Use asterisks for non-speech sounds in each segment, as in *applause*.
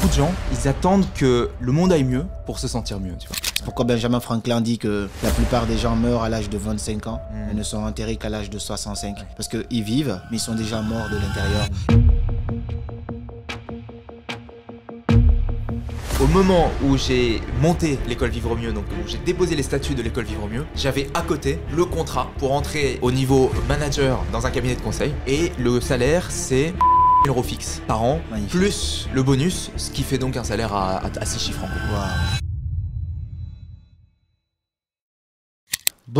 beaucoup de gens, ils attendent que le monde aille mieux pour se sentir mieux, C'est pourquoi Benjamin Franklin dit que la plupart des gens meurent à l'âge de 25 ans hmm. et ne sont enterrés qu'à l'âge de 65. Parce qu'ils vivent, mais ils sont déjà morts de l'intérieur. Au moment où j'ai monté l'école Vivre Mieux, donc où euh, j'ai déposé les statuts de l'école Vivre Mieux, j'avais à côté le contrat pour entrer au niveau manager dans un cabinet de conseil. Et le salaire, c'est 1000 euros fixes par an, plus le bonus, ce qui fait donc un salaire à, 6 chiffres en gros.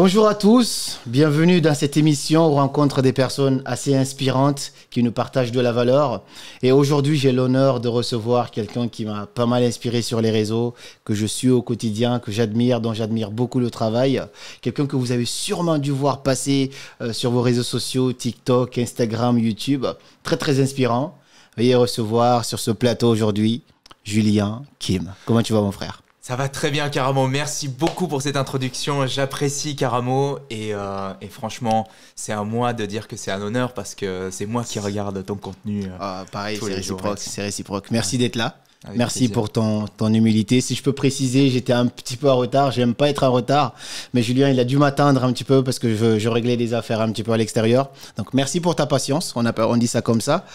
Bonjour à tous, bienvenue dans cette émission où on rencontre des personnes assez inspirantes qui nous partagent de la valeur. Et aujourd'hui, j'ai l'honneur de recevoir quelqu'un qui m'a pas mal inspiré sur les réseaux, que je suis au quotidien, que j'admire, dont j'admire beaucoup le travail. Quelqu'un que vous avez sûrement dû voir passer euh, sur vos réseaux sociaux, TikTok, Instagram, YouTube. Très très inspirant. Veuillez recevoir sur ce plateau aujourd'hui Julien Kim. Comment tu vas mon frère ça va très bien, Caramo. Merci beaucoup pour cette introduction. J'apprécie Caramo. Euh, et, franchement, c'est à moi de dire que c'est un honneur parce que c'est moi qui regarde ton contenu. Euh, ah, pareil, c'est réciproque, Merci d'être là. Merci pour ton, humilité. Si je peux préciser, j'étais un petit peu en retard. J'aime pas être en retard, mais Julien, il a dû m'atteindre un petit peu parce que je, réglais des affaires un petit peu à l'extérieur. Donc merci pour ta patience. On, dit ça comme ça.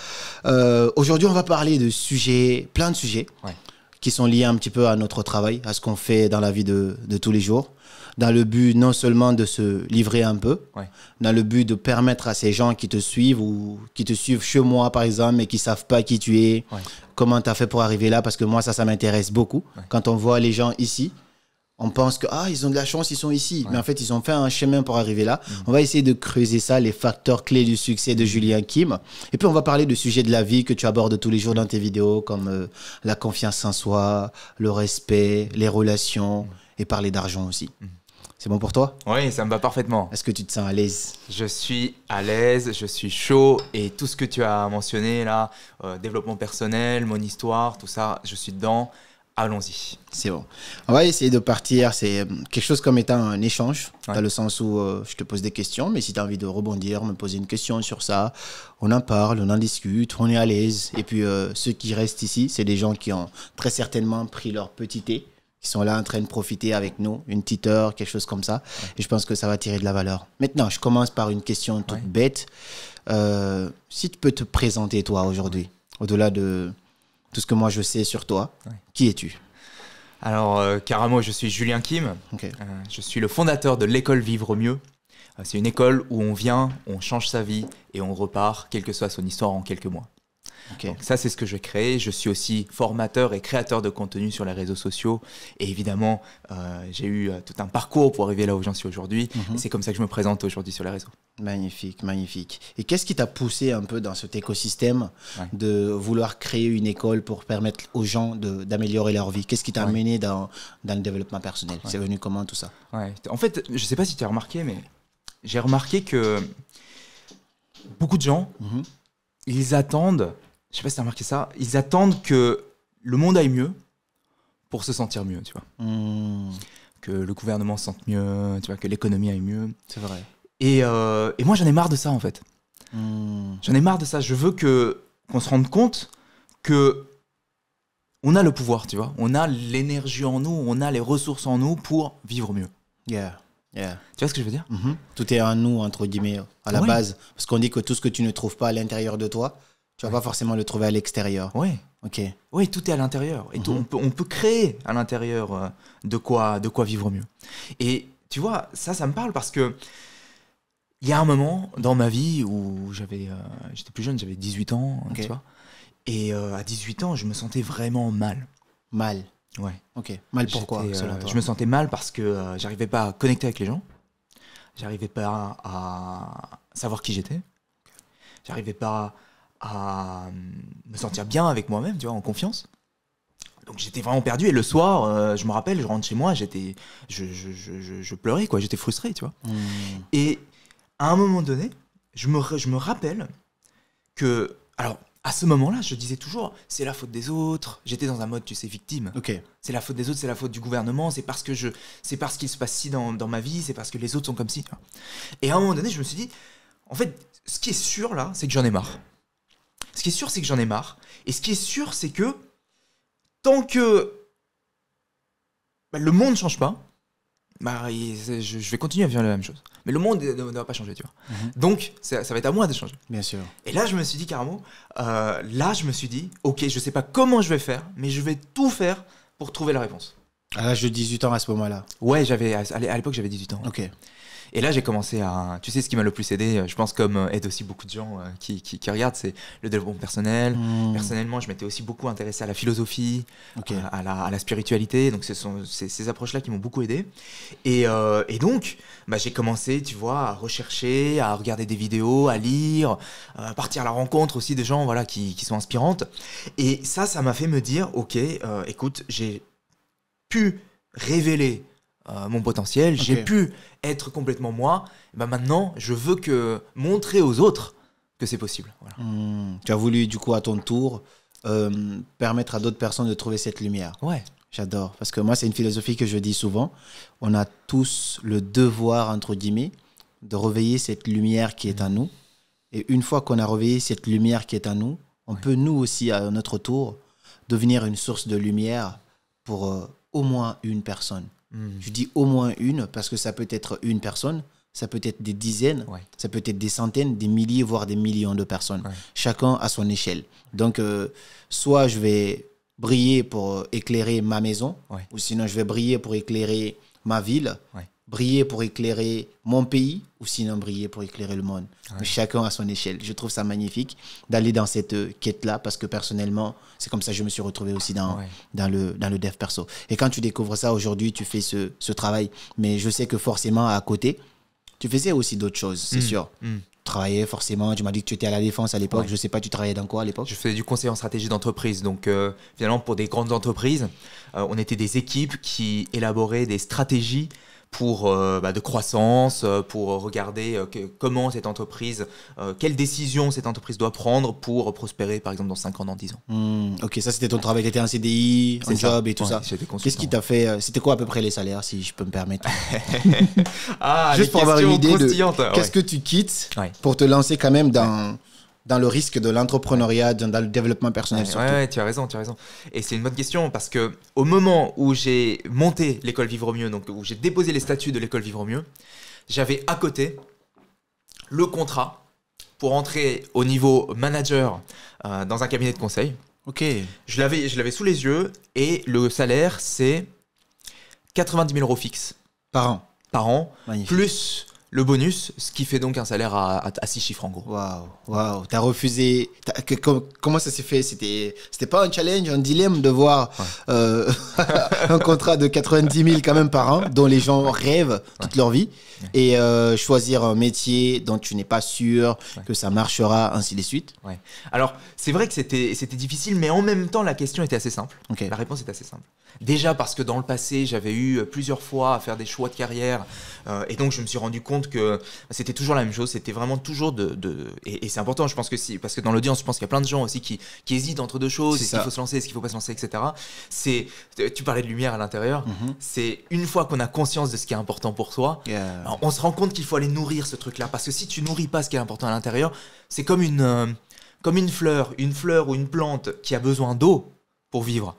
Euh, aujourd'hui, on va parler de sujets, plein de sujets. Ouais qui sont liés un petit peu à notre travail, à ce qu'on fait dans la vie de, tous les jours, dans le but non seulement de se livrer un peu, dans le but de permettre à ces gens qui te suivent ou qui te suivent chez moi par exemple mais qui savent pas qui tu es, comment tu as fait pour arriver là, parce que moi ça, ça m'intéresse beaucoup. Quand on voit les gens ici, on pense que ah ils ont de la chance ils sont ici mais en fait ils ont fait un chemin pour arriver là mm. on va essayer de creuser ça les facteurs clés du succès de Julien Kim et puis on va parler de sujet de la vie que tu abordes tous les jours dans tes vidéos comme euh, la confiance en soi le respect les relations mm. et parler d'argent aussi mm. c'est bon pour toi oui ça me va parfaitement est-ce que tu te sens à l'aise je suis à l'aise je suis chaud et tout ce que tu as mentionné là euh, développement personnel mon histoire tout ça je suis dedans Allons-y. C'est bon. On va essayer de partir. C'est euh, quelque chose comme étant un échange, dans le sens où euh, je te pose des questions, mais si tu as envie de rebondir, me poser une question sur ça, on en parle, on en discute, on est à l'aise. Et puis euh, ceux qui restent ici, c'est des gens qui ont très certainement pris leur petit thé, qui sont là en train de profiter avec nous, une petite heure, quelque chose comme ça. Et je pense que ça va tirer de la valeur. Maintenant, je commence par une question toute bête. si tu peux te présenter toi aujourd'hui, au-delà de tout ce que moi je sais sur toi. Qui es-tu Alors, caramo, euh, carrément, je suis Julien Kim. Euh, je suis le fondateur de l'école Vivre Mieux. Euh, c'est une école où on vient, on change sa vie et on repart, quelle que soit son histoire, en quelques mois. Donc ça, c'est ce que je crée. Je suis aussi formateur et créateur de contenu sur les réseaux sociaux. Et évidemment, euh, j'ai eu euh, tout un parcours pour arriver là où j'en suis aujourd'hui. Mhm. C'est comme ça que je me présente aujourd'hui sur les réseaux. Magnifique, magnifique. Et qu'est-ce qui t'a poussé un peu dans cet écosystème de vouloir créer une école pour permettre aux gens d'améliorer leur vie Qu'est-ce qui t'a amené dans, le développement personnel C'est venu comment tout ça En fait, je ne sais pas si tu as remarqué, mais j'ai remarqué que beaucoup de gens, mhm. ils attendent je sais pas si t'as remarqué ça, ils attendent que le monde aille mieux pour se sentir mieux, tu vois. Hmm. Que le gouvernement sente mieux, tu vois, que l'économie aille mieux. C'est vrai. Et, euh, et moi, j'en ai marre de ça, en fait. Hmm. J'en ai marre de ça. Je veux que qu'on se rende compte que on a le pouvoir, tu vois. On a l'énergie en nous, on a les ressources en nous pour vivre mieux. Yeah. Yeah. Tu vois ce que je veux dire mm-hmm. Tout est en nous, entre guillemets, à la base. Parce qu'on dit que tout ce que tu ne trouves pas à l'intérieur de toi, tu vas pas forcément le trouver à l'extérieur. Oui. Ok. Oui, tout est à l'intérieur. Et mhm. on, peut, on peut créer à l'intérieur euh, de, quoi, de quoi vivre mieux. Et tu vois, ça, ça me parle parce que il y a un moment dans ma vie où j'avais, euh, j'étais plus jeune, j'avais 18 ans, hein, Et euh, à 18 ans, je me sentais vraiment mal. Mal. Ouais. Ok. Mal pourquoi Je me sentais mal parce que j'arrivais pas à connecter avec les gens. J'arrivais pas à savoir qui j'étais. J'arrivais pas à à euh, me sentir bien avec moi-même, tu vois, en confiance. Donc j'étais vraiment perdu et le soir, euh, je me rappelle, je rentre chez moi, j'étais, je, pleurais quoi, j'étais frustré, tu vois. Hmm. Et à un moment donné, je me, je me rappelle que, alors à ce moment-là, je disais toujours, c'est la faute des autres. J'étais dans un mode, tu sais, victime. Ok. C'est la faute des autres, c'est la faute du gouvernement, c'est parce que je, c'est parce qu'il se passe ci dans, dans ma vie, c'est parce que les autres sont comme ci. Et à un moment donné, je me suis dit, en fait, ce qui est sûr là, c'est que j'en ai marre. Ce qui est sûr, c'est que j'en ai marre. Et ce qui est sûr, c'est que tant que bah, le monde ne change pas, bah, je, vais continuer à vivre la même chose. Mais le monde euh, ne, va pas changer, tu vois. Mhm. Donc, ça, va être à moi de changer. Bien sûr. Et là, je me suis dit, carrément, euh, là, je me suis dit, ok, je ne sais pas comment je vais faire, mais je vais tout faire pour trouver la réponse. À l'âge de 18 ans à ce moment-là Ouais, j'avais à l'époque, j'avais 18 ans. Ok. Et là, j'ai commencé à. Tu sais, ce qui m'a le plus aidé, euh, je pense, comme euh, aide aussi beaucoup de gens euh, qui, qui, regardent, c'est le développement personnel. Hmm. Personnellement, je m'étais aussi beaucoup intéressé à la philosophie, à, la, à, la, spiritualité. Donc, ce sont ces, approches-là qui m'ont beaucoup aidé. Et, et donc, bah, j'ai commencé, tu vois, à rechercher, à regarder des vidéos, à lire, à partir à la rencontre aussi de gens voilà, qui, qui sont inspirantes. Et ça, ça m'a fait me dire ok, écoute, j'ai pu révéler euh, mon potentiel, j'ai pu être complètement moi. Ben maintenant, je veux que montrer aux autres que c'est possible. Hmm, tu as voulu, du coup, à ton tour, euh, permettre à d'autres personnes de trouver cette lumière. Ouais. J'adore. Parce que moi, c'est une philosophie que je dis souvent. On a tous le devoir, entre guillemets, de réveiller cette lumière qui est en nous. Et une fois qu'on a réveillé cette lumière qui est en nous, on peut, nous aussi, à notre tour, devenir une source de lumière pour euh, au moins une personne. Hmm. Je dis au moins une, parce que ça peut être une personne, ça peut être des dizaines, ça peut être des centaines, des milliers, voire des millions de personnes, chacun à son échelle. Donc, euh, soit je vais briller pour éclairer ma maison, ou sinon je vais briller pour éclairer ma ville, briller pour éclairer mon pays ou sinon briller pour éclairer le monde. chacun à son échelle. Je trouve ça magnifique d'aller dans cette euh, quête-là parce que personnellement, c'est comme ça que je me suis retrouvé aussi dans, dans, le, dans le dev perso. Et quand tu découvres ça aujourd'hui, tu fais ce, ce, travail. Mais je sais que forcément, à côté, tu faisais aussi d'autres choses, c'est hmm. sûr. tu hmm. travaillais forcément Tu m'as dit que tu étais à la défense à l'époque. Je sais pas, tu travaillais dans quoi à l'époque Je faisais du conseil en stratégie d'entreprise. Donc, euh, finalement, pour des grandes entreprises, euh, on était des équipes qui élaboraient des stratégies pour euh, bah, de croissance, euh, pour regarder euh, comment cette entreprise, quelles décisions cette entreprise doit prendre pour prospérer, par exemple, dans 5 ans, dans 10 ans. Hmm, ok, ça c'était ton travail, tu un CDI, un job et tout ça. Qu'est-ce qui t'a fait, c'était quoi à peu près les salaires, si je peux me permettre *laughs* ah, Juste pour avoir une idée de qu'est-ce que tu quittes pour te lancer quand même dans dans le risque de l'entrepreneuriat, dans le développement personnel. Ouais, tu as raison, tu as raison. Et c'est une bonne question parce que au moment où j'ai monté l'école Vivre au mieux, donc où j'ai déposé les statuts de l'école Vivre au mieux, j'avais à côté le contrat pour entrer au niveau manager euh, dans un cabinet de conseil. Ok. Je l'avais, je l'avais sous les yeux et le salaire c'est 90 000 euros fixes par an. Par an. Plus le bonus, ce qui fait donc un salaire à, à, 6 chiffres en gros. Waouh, waouh, t'as refusé. comment ça s'est fait C'était pas un challenge, un dilemme de voir euh, *laughs* un contrat de 90 000 quand même par an, dont les gens rêvent toute leur vie, et euh, choisir un métier dont tu n'es pas sûr que ça marchera, ainsi de suite Ouais. Alors, c'est vrai que c'était difficile, mais en même temps, la question était assez simple. La réponse est assez simple. Déjà parce que dans le passé, j'avais eu plusieurs fois à faire des choix de carrière, euh, et donc je me suis rendu compte que c'était toujours la même chose, c'était vraiment toujours de. et, c'est important, je pense que si, parce que dans l'audience, je pense qu'il y a plein de gens aussi qui, hésitent entre deux choses, est-ce qu'il faut se lancer, est-ce qu'il faut pas se lancer, etc. C'est, tu parlais de lumière à l'intérieur, mm-hmm. c'est une fois qu'on a conscience de ce qui est important pour toi on se rend compte qu'il faut aller nourrir ce truc-là, parce que si tu nourris pas ce qui est important à l'intérieur, c'est comme une, euh, comme une fleur, une fleur ou une plante qui a besoin d'eau pour vivre.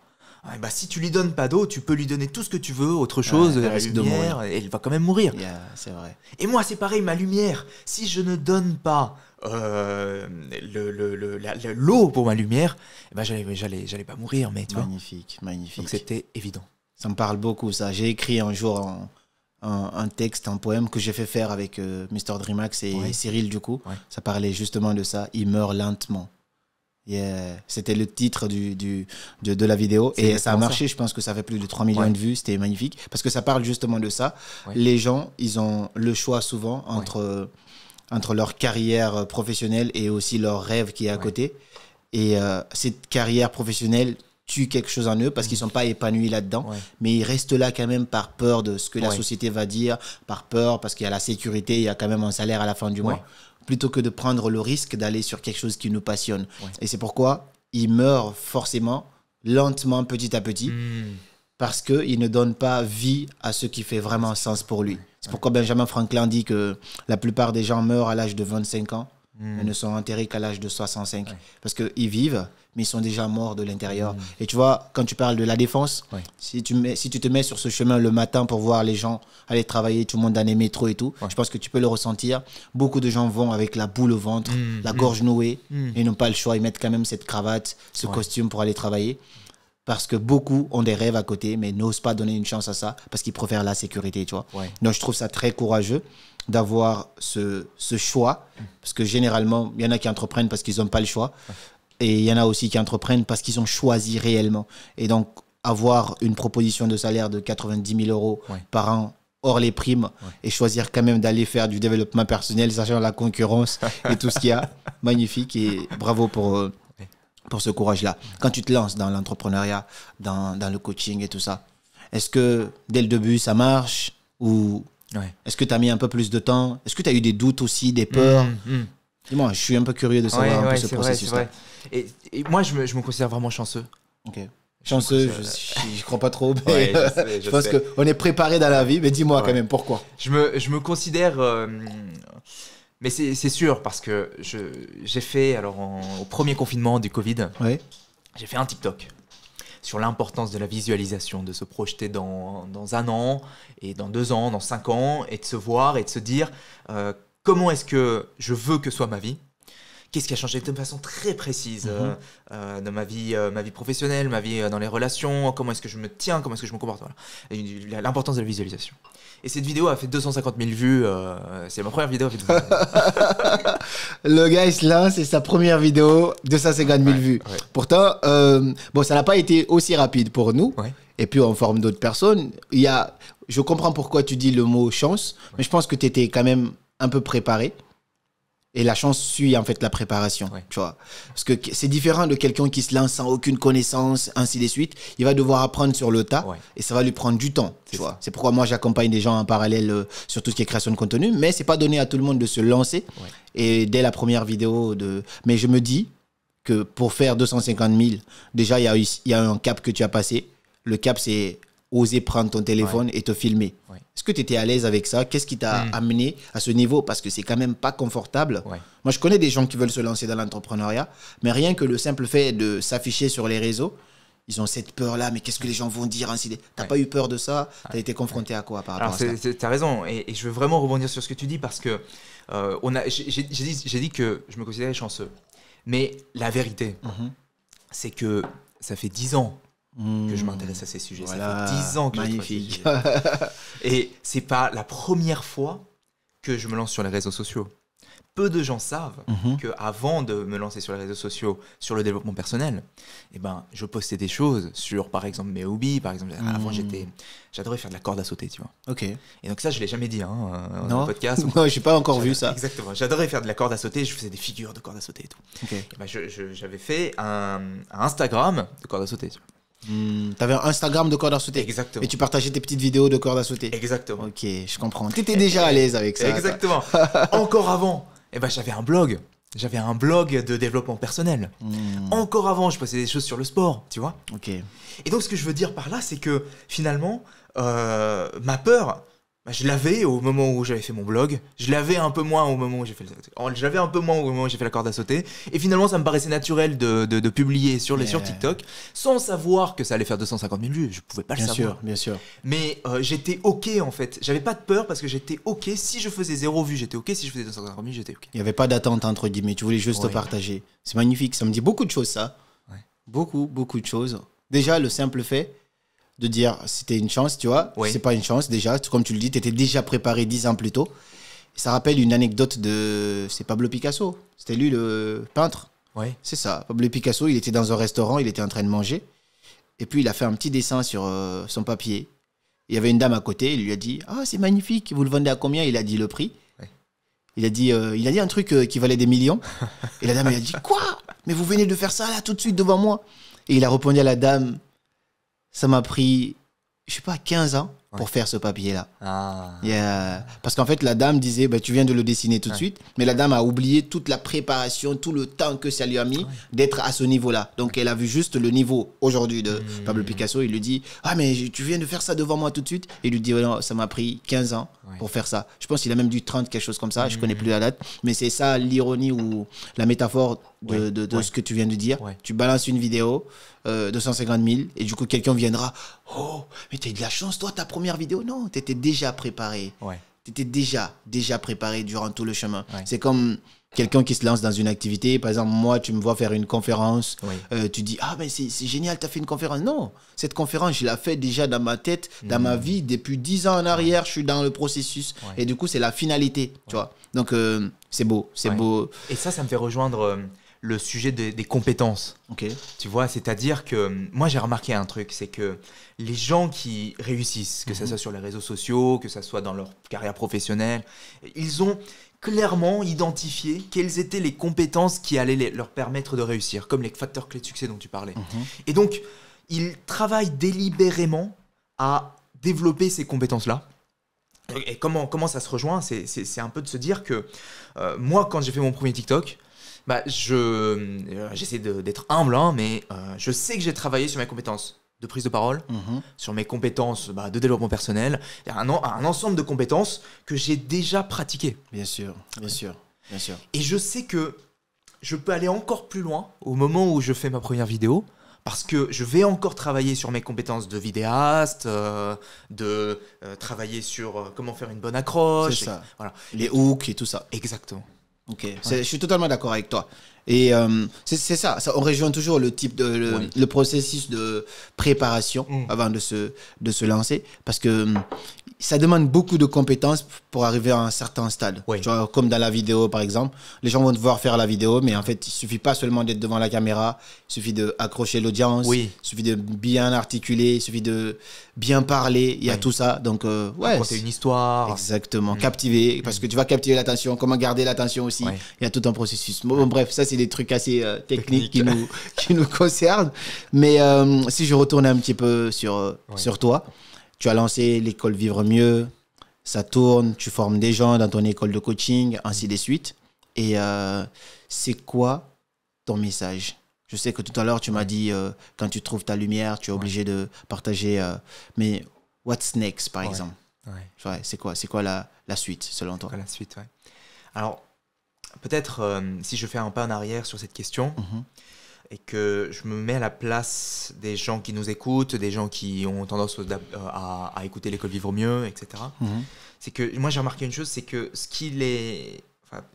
Ah, bah, si tu lui donnes pas d'eau, tu peux lui donner tout ce que tu veux, autre chose, euh, risque la lumière, et elle va quand même mourir. c'est vrai. Et moi, c'est pareil, ma lumière. Si je ne donne pas euh, l'eau pour ma lumière, eh ben, je n'allais j'allais pas mourir. Mais, magnifique, magnifique. c'était évident. Ça me parle beaucoup, ça. J'ai écrit un jour un, texte, un poème que j'ai fait faire avec euh, Mr. Dreamax et Cyril, du coup. Ça parlait justement de ça. Il meurt lentement. C'était le titre du, du, de, la vidéo et ça a marché. Je pense que ça fait plus de 3 millions de vues. C'était magnifique parce que ça parle justement de ça. Les gens, ils ont le choix souvent entre, entre leur carrière euh, professionnelle et aussi leur rêve qui est à côté. Et euh, cette carrière professionnelle tue quelque chose en eux parce qu'ils ne mm. sont pas épanouis là-dedans, mais ils restent là quand même par peur de ce que la société va dire, par peur parce qu'il y a la sécurité, il y a quand même un salaire à la fin du mois plutôt que de prendre le risque d'aller sur quelque chose qui nous passionne. Et c'est pourquoi il meurt forcément, lentement, petit à petit, hmm. parce qu'il ne donne pas vie à ce qui fait vraiment sens pour lui. C'est pourquoi Benjamin Franklin dit que la plupart des gens meurent à l'âge de 25 ans ils hmm. ne sont enterrés qu'à l'âge de 65 parce qu'ils vivent, mais ils sont déjà morts de l'intérieur. Hmm. Et tu vois, quand tu parles de la défense, si, tu si tu te mets sur ce chemin le matin pour voir les gens aller travailler, tout le monde dans les métros et tout, je pense que tu peux le ressentir. Beaucoup de gens vont avec la boule au ventre, hmm. la gorge nouée, et n'ont pas le choix. Ils mettent quand même cette cravate, ce costume pour aller travailler parce que beaucoup ont des rêves à côté, mais n'osent pas donner une chance à ça parce qu'ils préfèrent la sécurité, tu vois. Donc je trouve ça très courageux d'avoir ce, choix, parce que généralement, il y en a qui entreprennent parce qu'ils n'ont pas le choix, et il y en a aussi qui entreprennent parce qu'ils ont choisi réellement. Et donc avoir une proposition de salaire de 90 000 euros par an hors les primes et choisir quand même d'aller faire du développement personnel, sachant la concurrence *laughs* et tout ce qu'il y a. Magnifique et bravo pour, euh, pour ce courage-là. Quand tu te lances dans l'entrepreneuriat, dans, le coaching et tout ça, est-ce que dès le début, ça marche Ou est-ce que tu as mis un peu plus de temps Est-ce que tu as eu des doutes aussi, des peurs mm, mm. Dis-moi, je suis un peu curieux de savoir ce processus-là. Et, moi, je me, considère vraiment chanceux. Ok chanceux, je, ne crois pas trop. *laughs* je, pense qu'on est préparé dans la vie, mais dis-moi quand même pourquoi. Je me, je me considère euh, mais c'est sûr, parce que j'ai fait, alors au premier confinement du Covid, j'ai fait un TikTok sur l'importance de la visualisation, de se projeter dans, un an, et dans deux ans, dans cinq ans, et de se voir et de se dire euh, comment est-ce que je veux que soit ma vie, qu'est-ce qui a changé de façon très précise mhm. euh, euh, dans ma vie, euh, ma vie professionnelle, ma vie dans les relations, comment est-ce que je me tiens, comment est-ce que je me comporte. Voilà. L'importance de la visualisation. Et cette vidéo a fait 250 000 vues. c'est ma première vidéo. *laughs* le gars, est là, c'est sa première vidéo, 250 000 vues. Pourtant, bon, ça n'a pas été aussi rapide pour nous. Et puis, en forme d'autres personnes. Il y a, je comprends pourquoi tu dis le mot chance, mais je pense que tu étais quand même un peu préparé. Et la chance suit en fait la préparation, tu vois. Parce que c'est différent de quelqu'un qui se lance sans aucune connaissance, ainsi de suite. Il va devoir apprendre sur le tas et ça va lui prendre du temps, tu vois. C'est pourquoi moi j'accompagne des gens en parallèle euh, sur tout ce qui est création de contenu, mais c'est pas donné à tout le monde de se lancer. Et dès la première vidéo de, mais je me dis que pour faire 250 000, déjà il y a un cap que tu as passé. Le cap c'est oser prendre ton téléphone et te filmer. Est-ce que tu étais à l'aise avec ça Qu'est-ce qui t'a hmm. amené à ce niveau Parce que c'est quand même pas confortable. Moi, je connais des gens qui veulent se lancer dans l'entrepreneuriat, mais rien que le simple fait de s'afficher sur les réseaux, ils ont cette peur-là, mais qu'est-ce que les gens vont dire Tu T'as pas eu peur de ça T'as été confronté à quoi par rapport Alors, à ça T'as raison, et, je veux vraiment rebondir sur ce que tu dis parce que euh, j'ai, dit, que je me considérais chanceux, mais la vérité, mhm. c'est que ça fait dix ans que je hmm. m'intéresse à ces sujets. Ça fait 10 ans que Magnifique. Je *laughs* Et c'est pas la première fois que je me lance sur les réseaux sociaux. Peu de gens savent mhm. que avant de me lancer sur les réseaux sociaux, sur le développement personnel, et eh ben, je postais des choses sur, par exemple, mes hobbies. Par exemple, hmm. avant j'étais, j'adorais faire de la corde à sauter, tu vois. Ok. Et donc ça, je l'ai jamais dit, hein, euh, dans le podcast. *laughs* non, j'ai pas encore vu ça. Exactement. J'adorais faire de la corde à sauter. Je faisais des figures de corde à sauter et tout. Eh ben, j'avais fait un, un, Instagram de corde à sauter. Tu vois. Hmm, t'avais avais un Instagram de cordes à sauter. Exactement. Et tu partageais tes petites vidéos de cordes à sauter. Exactement. Ok, je comprends. Tu étais déjà à l'aise avec ça. Exactement. *laughs* Encore avant, eh ben, j'avais un blog. J'avais un blog de développement personnel. Hmm. Encore avant, je passais des choses sur le sport, tu vois. Ok. Et donc, ce que je veux dire par là, c'est que finalement, euh, ma peur, bah, je l'avais au moment où j'avais fait mon blog, je l'avais un peu moins au moment où j'ai fait j'avais un peu moins au moment où j'ai fait la corde à sauter, et finalement ça me paraissait naturel de, de, publier sur les sur TikTok sans savoir que ça allait faire 250 000 vues, je pouvais pas le savoir. Bien sûr, bien sûr. Mais euh, j'étais ok en fait, j'avais pas de peur parce que j'étais ok si je faisais zéro vue, j'étais ok si je faisais 250 000 j'étais ok. Il y avait pas d'attente entre guillemets, tu voulais juste partager. C'est magnifique, ça me dit beaucoup de choses ça, beaucoup beaucoup de choses. Déjà le simple fait de dire c'était une chance, tu vois. C'est pas une chance déjà. Comme tu le dis, tu étais déjà préparé dix ans plus tôt. Ça rappelle une anecdote de. C'est Pablo Picasso. C'était lui le peintre. Oui. C'est ça. Pablo Picasso, il était dans un restaurant, il était en train de manger. Et puis il a fait un petit dessin sur euh, son papier. Il y avait une dame à côté, il lui a dit Ah, c'est magnifique, vous le vendez à combien Il a dit le prix. Il, a dit, euh, il a dit un truc euh, qui valait des millions. Et la dame, elle a dit Quoi Mais vous venez de faire ça là tout de suite devant moi Et il a répondu à la dame ça m'a pris, je sais pas, 15 ans pour faire ce papier-là. Ah. Yeah. Parce qu'en fait, la dame disait, bah, tu viens de le dessiner tout de suite, mais la dame a oublié toute la préparation, tout le temps que ça lui a mis ah d'être à ce niveau-là. Donc, elle a vu juste le niveau aujourd'hui de hmm. Pablo Picasso. Il lui dit, ah, mais tu viens de faire ça devant moi tout de suite. Et il lui dit, non, ça m'a pris 15 ans pour faire ça. Je pense qu'il a même dû 30, quelque chose comme ça. Je Je connais hmm. plus la date. Mais c'est ça l'ironie ou la métaphore de, ce que tu viens de dire. Tu balances une vidéo, euh, 250 000, et du coup, quelqu'un viendra. Oh, mais t'as eu de la chance, toi, ta première vidéo. Non, t'étais déjà préparé. T'étais déjà, déjà préparé durant tout le chemin. C'est comme quelqu'un qui se lance dans une activité. Par exemple, moi, tu me vois faire une conférence. Euh, tu dis, ah, mais c'est génial, t'as fait une conférence. Non, cette conférence, je l'ai fait déjà dans ma tête, dans ma mm. vie. Depuis dix ans en arrière, je suis dans le processus. Et du coup, c'est la finalité, tu vois. Donc, euh, c'est beau, c'est beau. Et ça, ça me fait rejoindre... Euh, le sujet des, compétences. Tu vois, c'est-à-dire que hum, moi j'ai remarqué un truc, c'est que les gens qui réussissent, que ce mhm. soit sur les réseaux sociaux, que ce soit dans leur carrière professionnelle, ils ont clairement identifié quelles étaient les compétences qui allaient leur permettre de réussir, comme les facteurs clés de succès dont tu parlais. Mhm. Et donc, ils travaillent délibérément à développer ces compétences-là. Et comment, comment ça se rejoint C'est un peu de se dire que euh, moi, quand j'ai fait mon premier TikTok, bah, je, euh, j'essaie d'être humble, hein, mais euh, je sais que j'ai travaillé sur mes compétences de prise de parole, mhm. sur mes compétences bah, de développement personnel, un, un ensemble de compétences que j'ai déjà pratiquées. Bien sûr, bien sûr, bien sûr. Et je sais que je peux aller encore plus loin au moment où je fais ma première vidéo, parce que je vais encore travailler sur mes compétences de vidéaste, euh, de travailler sur comment faire une bonne accroche, voilà. les hooks et tout ça. Exactement. Ok, je suis totalement d'accord avec toi. Et euh, c'est ça, ça, on rejoint toujours le type de le, processus de préparation mm. avant de se de se lancer, parce que hum, ça demande beaucoup de compétences pour arriver à un certain stade. comme dans la vidéo, par exemple. Les gens vont devoir faire la vidéo, mais en fait, il suffit pas seulement d'être devant la caméra. Il suffit d'accrocher l'audience. Oui. Il suffit de bien articuler. Il suffit de bien parler. Il y a tout ça. Donc, euh, ouais. C'est une histoire. Exactement. Mm. Captiver. Mm. Parce que tu vas captiver l'attention. Comment garder l'attention aussi. Il y a tout un processus. Bon, bref, ça, c'est des trucs assez euh, techniques qui, nous, qui nous concernent. Mais euh, si je retourne un petit peu sur, sur toi, tu as lancé l'école Vivre Mieux ça tourne, tu formes des gens dans ton école de coaching, ainsi de suite. Et euh, c'est quoi ton message Je sais que tout à l'heure, tu m'as dit, euh, quand tu trouves ta lumière, tu es obligé de partager. Euh, mais what's next, par exemple ouais. C'est quoi, quoi la, suite, selon toi La suite, Alors, peut-être si je fais un pas en arrière sur cette question, mhm et que je me mets à la place des gens qui nous écoutent, des gens qui ont tendance euh, à, écouter l'école vivre mieux, etc. Mhm. C'est que moi j'ai remarqué une chose, c'est que ce qui les,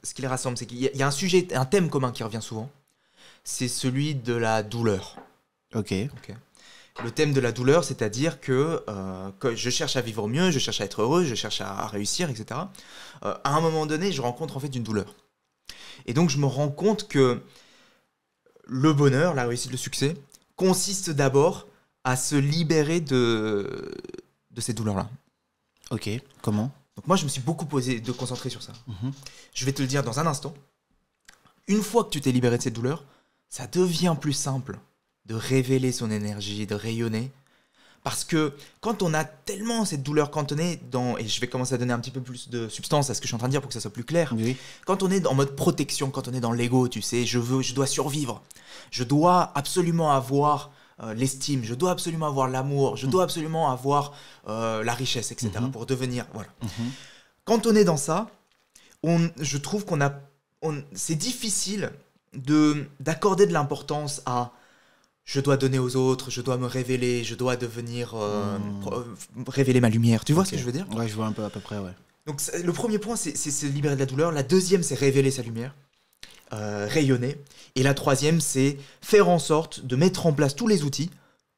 ce rassemble, c'est qu'il y, a un sujet, un thème commun qui revient souvent, c'est celui de la douleur. Ok. Le thème de la douleur, c'est-à-dire euh, que, je cherche à vivre mieux, je cherche à être heureux, je cherche à, réussir, etc. Euh, à un moment donné, je rencontre en fait une douleur. Et donc je me rends compte que le bonheur, la réussite, le succès, consiste d'abord à se libérer de, de ces douleurs-là. Ok, comment Donc moi, je me suis beaucoup posé de concentrer sur ça. Mhm. Je vais te le dire dans un instant. Une fois que tu t'es libéré de ces douleurs, ça devient plus simple de révéler son énergie, de rayonner, parce que quand on a tellement cette douleur cantonnée, dans, et je vais commencer à donner un petit peu plus de substance à ce que je suis en train de dire pour que ça soit plus clair, quand on est en mode protection, quand on est dans l'ego, tu sais, je, veux, je dois survivre, je dois absolument avoir euh, l'estime, je dois absolument avoir l'amour, je dois mhm. absolument avoir euh, la richesse, etc., mhm. pour devenir. Voilà. Mhm. Quand on est dans ça, je trouve qu'on a. c'est difficile de d'accorder de l'importance à je dois donner aux autres, je dois me révéler, je dois devenir euh, hmm. euh, révéler ma lumière. Tu vois ce que je veux dire Ouais, je vois un peu à peu près, ouais. Donc le premier point, c'est se libérer de la douleur. La deuxième, c'est révéler sa lumière, euh, rayonner. Et la troisième, c'est faire en sorte de mettre en place tous les outils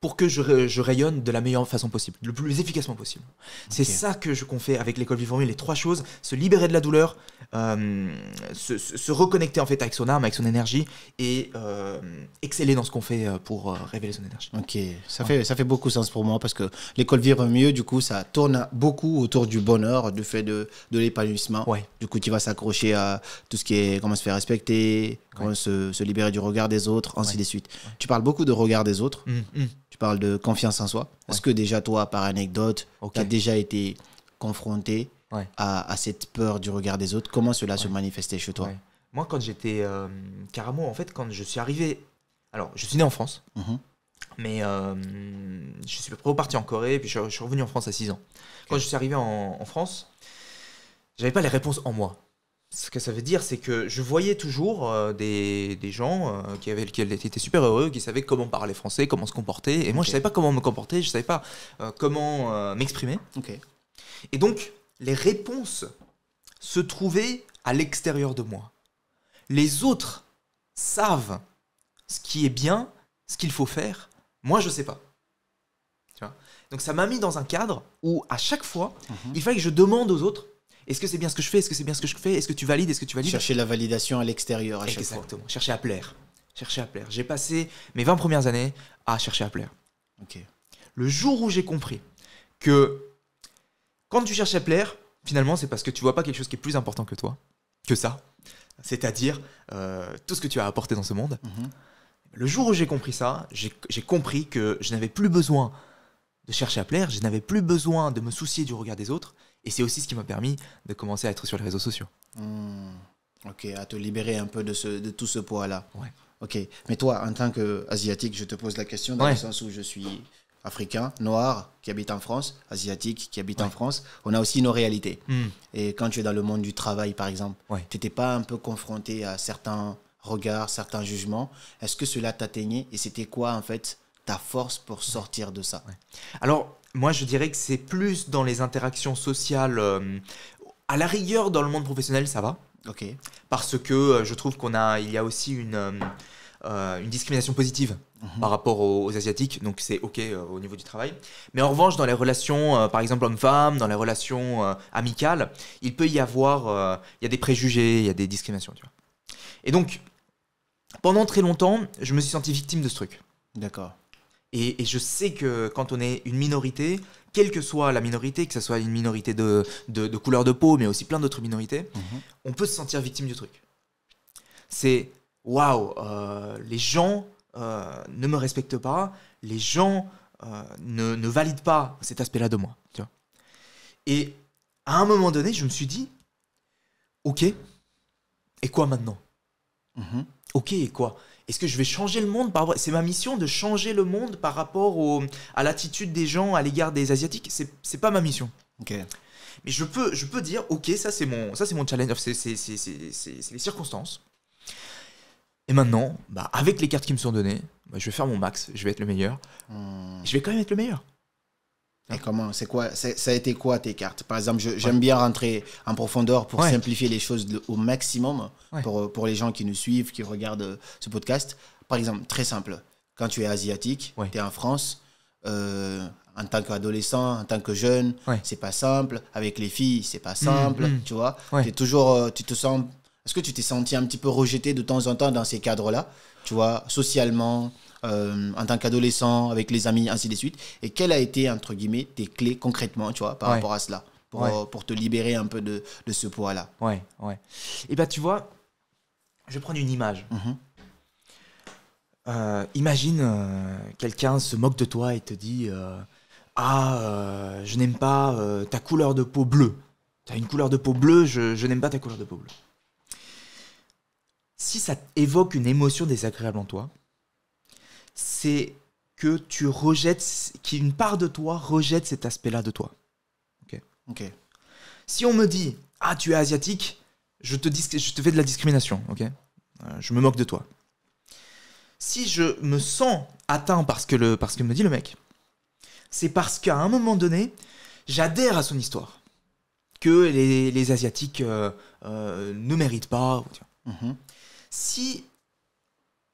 pour que je, rayonne de la meilleure façon possible, le plus efficacement possible. C'est ça que je qu'on fait avec l'école Vivre-Mieux, les trois choses se libérer de la douleur, euh, se, reconnecter en fait avec son âme, avec son énergie et euh, exceller dans ce qu'on fait euh, pour révéler son énergie. Ok, ça fait ça fait beaucoup sens pour moi parce que l'école vivre mieux, du coup, ça tourne beaucoup autour du bonheur, du fait de, de l'épanouissement. Du coup, tu vas s'accrocher à tout ce qui est comment se faire respecter, comment se, libérer du regard des autres, ainsi de suite. Tu parles beaucoup de regard des autres. Mmh, mmh. Tu parles de confiance en soi. Est-ce que déjà, toi, par anecdote, tu as déjà été confronté à, cette peur du regard des autres Comment cela se manifestait chez toi Moi, quand j'étais euh, en fait, quand je suis arrivé. Alors, je suis né en France. Mhm. Mais euh, je suis reparti en Corée, puis je, suis revenu en France à 6 ans. Quand je suis arrivé en, en France, j'avais pas les réponses en moi ce que ça veut dire, c'est que je voyais toujours euh, des, gens euh, qui, avaient, qui étaient super heureux, qui savaient comment parler français, comment se comporter. Et moi, je ne savais pas comment me comporter, je ne savais pas euh, comment m'exprimer. Et donc, les réponses se trouvaient à l'extérieur de moi. Les autres savent ce qui est bien, ce qu'il faut faire. Moi, je ne sais pas. donc, ça m'a mis dans un cadre où, à chaque fois, mhm. il fallait que je demande aux autres est-ce que c'est bien ce que je fais Est-ce que c'est bien ce que je fais Est-ce que tu valides Est-ce que tu valides Chercher la validation à l'extérieur à chaque Exactement. fois. Chercher à plaire. Chercher à plaire. J'ai passé mes 20 premières années à chercher à plaire. Le jour où j'ai compris que quand tu cherches à plaire, finalement, c'est parce que tu vois pas quelque chose qui est plus important que toi, que ça, c'est-à-dire euh, tout ce que tu as apporté dans ce monde. Mhm. Le jour où j'ai compris ça, j'ai compris que je n'avais plus besoin de chercher à plaire, je n'avais plus besoin de me soucier du regard des autres, et c'est aussi ce qui m'a permis de commencer à être sur les réseaux sociaux. Hmm. Ok, à te libérer un peu de, ce, de tout ce poids-là. Ouais. Ok, mais toi, en tant qu'asiatique, je te pose la question dans le sens où je suis africain, noir, qui habite en France, asiatique, qui habite en France, on a aussi nos réalités. Hmm. Et quand tu es dans le monde du travail, par exemple, tu n'étais pas un peu confronté à certains regards, certains jugements. Est-ce que cela t'atteignait et c'était quoi, en fait, ta force pour sortir de ça Alors, moi, je dirais que c'est plus dans les interactions sociales. Euh, à la rigueur, dans le monde professionnel, ça va. Ok. Parce que euh, je trouve qu'on a, il y a aussi une, euh, une discrimination positive mhm. par rapport aux, Asiatiques, donc c'est OK au niveau du travail. Mais en revanche, dans les relations, par exemple, hommes-femmes, dans les relations amicales, il peut y avoir il y a des préjugés, il y a des discriminations. Tu vois. Et donc, pendant très longtemps, je me suis senti victime de ce truc. D'accord. Et, je sais que quand on est une minorité, quelle que soit la minorité, que ce soit une minorité de, couleur de peau, mais aussi plein d'autres minorités, mhm. on peut se sentir victime du truc. C'est waouh, euh, les gens euh, ne me respectent pas, les gens euh, ne, valident pas cet aspect-là de moi. Et à un moment donné, je me suis dit, ok, et quoi maintenant mhm. Ok, et quoi est-ce que je vais changer le monde par C'est ma mission de changer le monde par rapport au, à l'attitude des gens à l'égard des Asiatiques. C'est, n'est pas ma mission. Mais je peux, je peux dire, ok, ça c'est mon, ça c'est mon challenge, c'est, c'est les circonstances. Et maintenant, bah, avec les cartes qui me sont données, bah, je vais faire mon max, je vais être le meilleur. Hmm. Je vais quand même être le meilleur. Ah. comment C'est quoi Ça a été quoi tes cartes Par exemple, j'aime bien rentrer en profondeur pour simplifier les choses au maximum pour, pour les gens qui nous suivent, qui regardent ce podcast. Par exemple, très simple. Quand tu es asiatique, tu es en France, euh, en tant qu'adolescent, en tant que jeune, c'est pas simple. Avec les filles, c'est pas simple. Mmh, mmh. Tu vois es toujours, euh, Tu te sens. Est-ce que tu t'es senti un petit peu rejeté de temps en temps dans ces cadres-là Tu vois, socialement, euh, en tant qu'adolescent, avec les amis, ainsi de suite. Et quelles a été, entre guillemets, tes clés concrètement, tu vois, par rapport à cela, euh, pour, te libérer un peu de, ce poids-là Ouais, ouais. Et eh bien, tu vois, je vais prendre une image. Mm-hmm. Euh, imagine quelqu'un se moque de toi et te dit Ah, je n'aime pas ta couleur de peau bleue. T'as une couleur de peau bleue, je, je n'aime pas ta couleur de peau bleue. Si ça évoque une émotion désagréable en toi, c'est que tu rejettes, qu'une part de toi rejette cet aspect-là de toi. Ok. Ok. Si on me dit ah tu es asiatique, je te dis, je te fais de la discrimination. Ok. Euh, je me moque de toi. Si je me sens atteint parce que le parce que me dit le mec, c'est parce qu'à un moment donné, j'adhère à son histoire que les, asiatiques euh, euh, ne méritent pas. Mhm. Si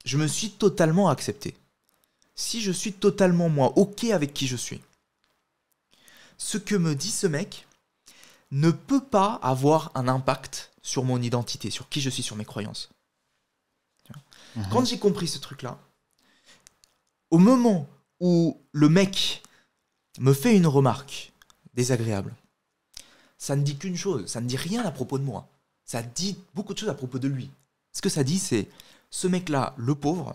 je me suis totalement accepté, si je suis totalement moi, ok avec qui je suis, ce que me dit ce mec ne peut pas avoir un impact sur mon identité, sur qui je suis, sur mes croyances. Mhm. Quand j'ai compris ce truc-là, au moment où le mec me fait une remarque désagréable, ça ne dit qu'une chose, ça ne dit rien à propos de moi. Ça dit beaucoup de choses à propos de lui. Ce que ça dit, c'est ce mec-là, le pauvre,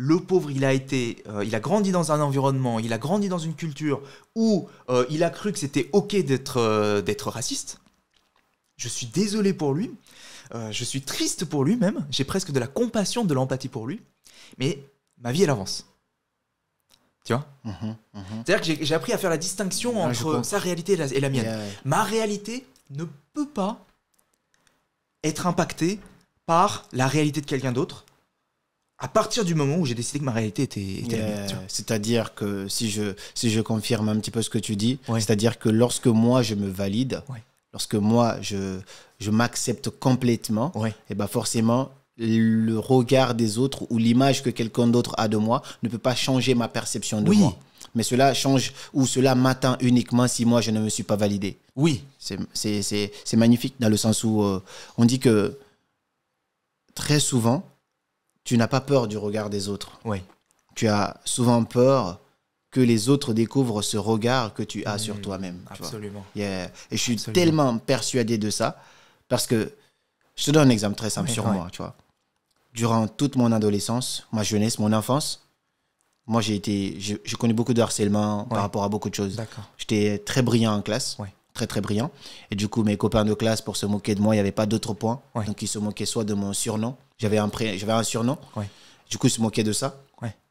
le pauvre, il a été, euh, il a grandi dans un environnement, il a grandi dans une culture où euh, il a cru que c'était ok d'être euh, d'être raciste. Je suis désolé pour lui, je suis triste pour lui même. J'ai presque de la compassion, de l'empathie pour lui, mais ma vie elle avance. Tu vois mmh, mmh, mmh. C'est-à-dire que j'ai appris à faire la distinction entre sa réalité et la, mienne. Ma réalité ne peut pas être impactée par la réalité de quelqu'un d'autre à partir du moment où j'ai décidé que ma réalité était, C'est-à-dire que si je, si je confirme un petit peu ce que tu dis, c'est-à-dire que lorsque moi je me valide, lorsque moi je, je m'accepte complètement, et eh ben forcément le regard des autres ou l'image que quelqu'un d'autre a de moi ne peut pas changer ma perception de moi. Mais cela change ou cela m'atteint uniquement si moi je ne me suis pas validé. Oui. C'est magnifique dans le sens où euh, on dit que très souvent, tu n'as pas peur du regard des autres. Oui. Tu as souvent peur que les autres découvrent ce regard que tu as sur mm. toi-même. Absolument. Et je suis tellement persuadé de ça parce que je te donne un exemple très simple sur moi, tu vois. Durant toute mon adolescence, ma jeunesse, mon enfance, moi j'ai été, je, connais beaucoup de harcèlement par rapport à beaucoup de choses. J'étais très brillant en classe. très très brillant. Et du coup, mes copains de classe, pour se moquer de moi, il n'y avait pas d'autre point. Donc, ils se moquaient soit de mon surnom, j'avais un, j'avais un surnom. Du coup, ils se moquaient de ça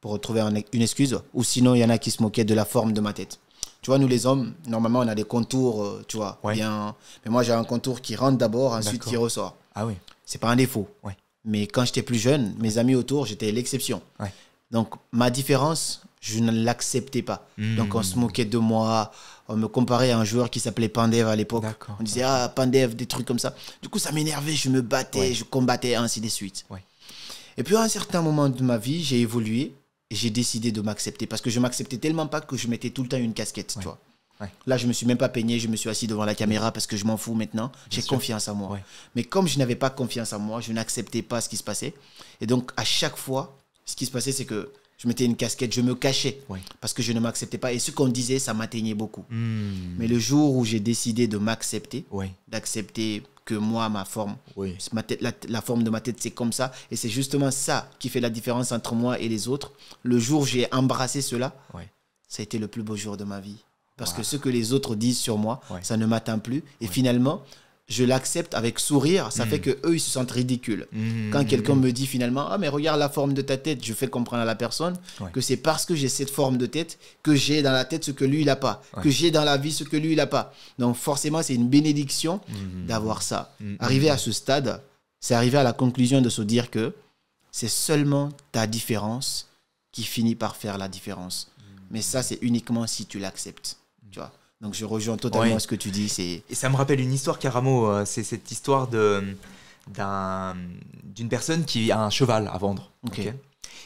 pour trouver e, une excuse. Ou sinon, il y en a qui se moquaient de la forme de ma tête. Tu vois, nous les hommes, normalement, on a des contours, euh, tu vois, Mais moi, j'ai un contour qui rentre d'abord, ensuite qui ressort. Ah oui. C'est pas un défaut. Mais quand j'étais plus jeune, mes amis autour, j'étais l'exception. Donc, ma différence, je ne l'acceptais pas. Hmm. Donc, on se moquait de moi on me comparait à un joueur qui s'appelait Pandev à l'époque. On disait, ah, Pandev, des trucs comme ça. Du coup, ça m'énervait, je me battais, je combattais, ainsi de suite. Et puis, à un certain moment de ma vie, j'ai évolué et j'ai décidé de m'accepter parce que je m'acceptais tellement pas que je mettais tout le temps une casquette, Là, je me suis même pas peigné, je me suis assis devant la caméra parce que je m'en fous maintenant. J'ai confiance en moi. Mais comme je n'avais pas confiance en moi, je n'acceptais pas ce qui se passait. Et donc, à chaque fois, ce qui se passait, c'est que je mettais une casquette, je me cachais parce que je ne m'acceptais pas. Et ce qu'on disait, ça m'atteignait beaucoup. Hmm. Mais le jour où j'ai décidé de m'accepter, d'accepter que moi, ma forme, ma tête, la, forme de ma tête, c'est comme ça. Et c'est justement ça qui fait la différence entre moi et les autres. Le jour où j'ai embrassé cela, ça a été le plus beau jour de ma vie. Parce que ce que les autres disent sur moi, ça ne m'atteint plus. Et finalement, je l'accepte avec sourire, ça mm. fait que eux ils se sentent ridicules. Mm, mm, Quand quelqu'un me dit finalement "Ah mais regarde la forme de ta tête", je fais comprendre à la personne que c'est parce que j'ai cette forme de tête que j'ai dans la tête ce que lui il a pas, que j'ai dans la vie ce que lui il n'a pas. Donc forcément, c'est une bénédiction d'avoir ça. Arriver à ce stade, c'est arriver à la conclusion de se dire que c'est seulement ta différence qui finit par faire la différence. Mais ça c'est uniquement si tu l'acceptes, tu vois. Donc je rejoins totalement ce que tu dis. Et ça me rappelle une histoire, Caramo. Euh, c'est cette histoire de, d'un, d'une personne qui a un cheval à vendre.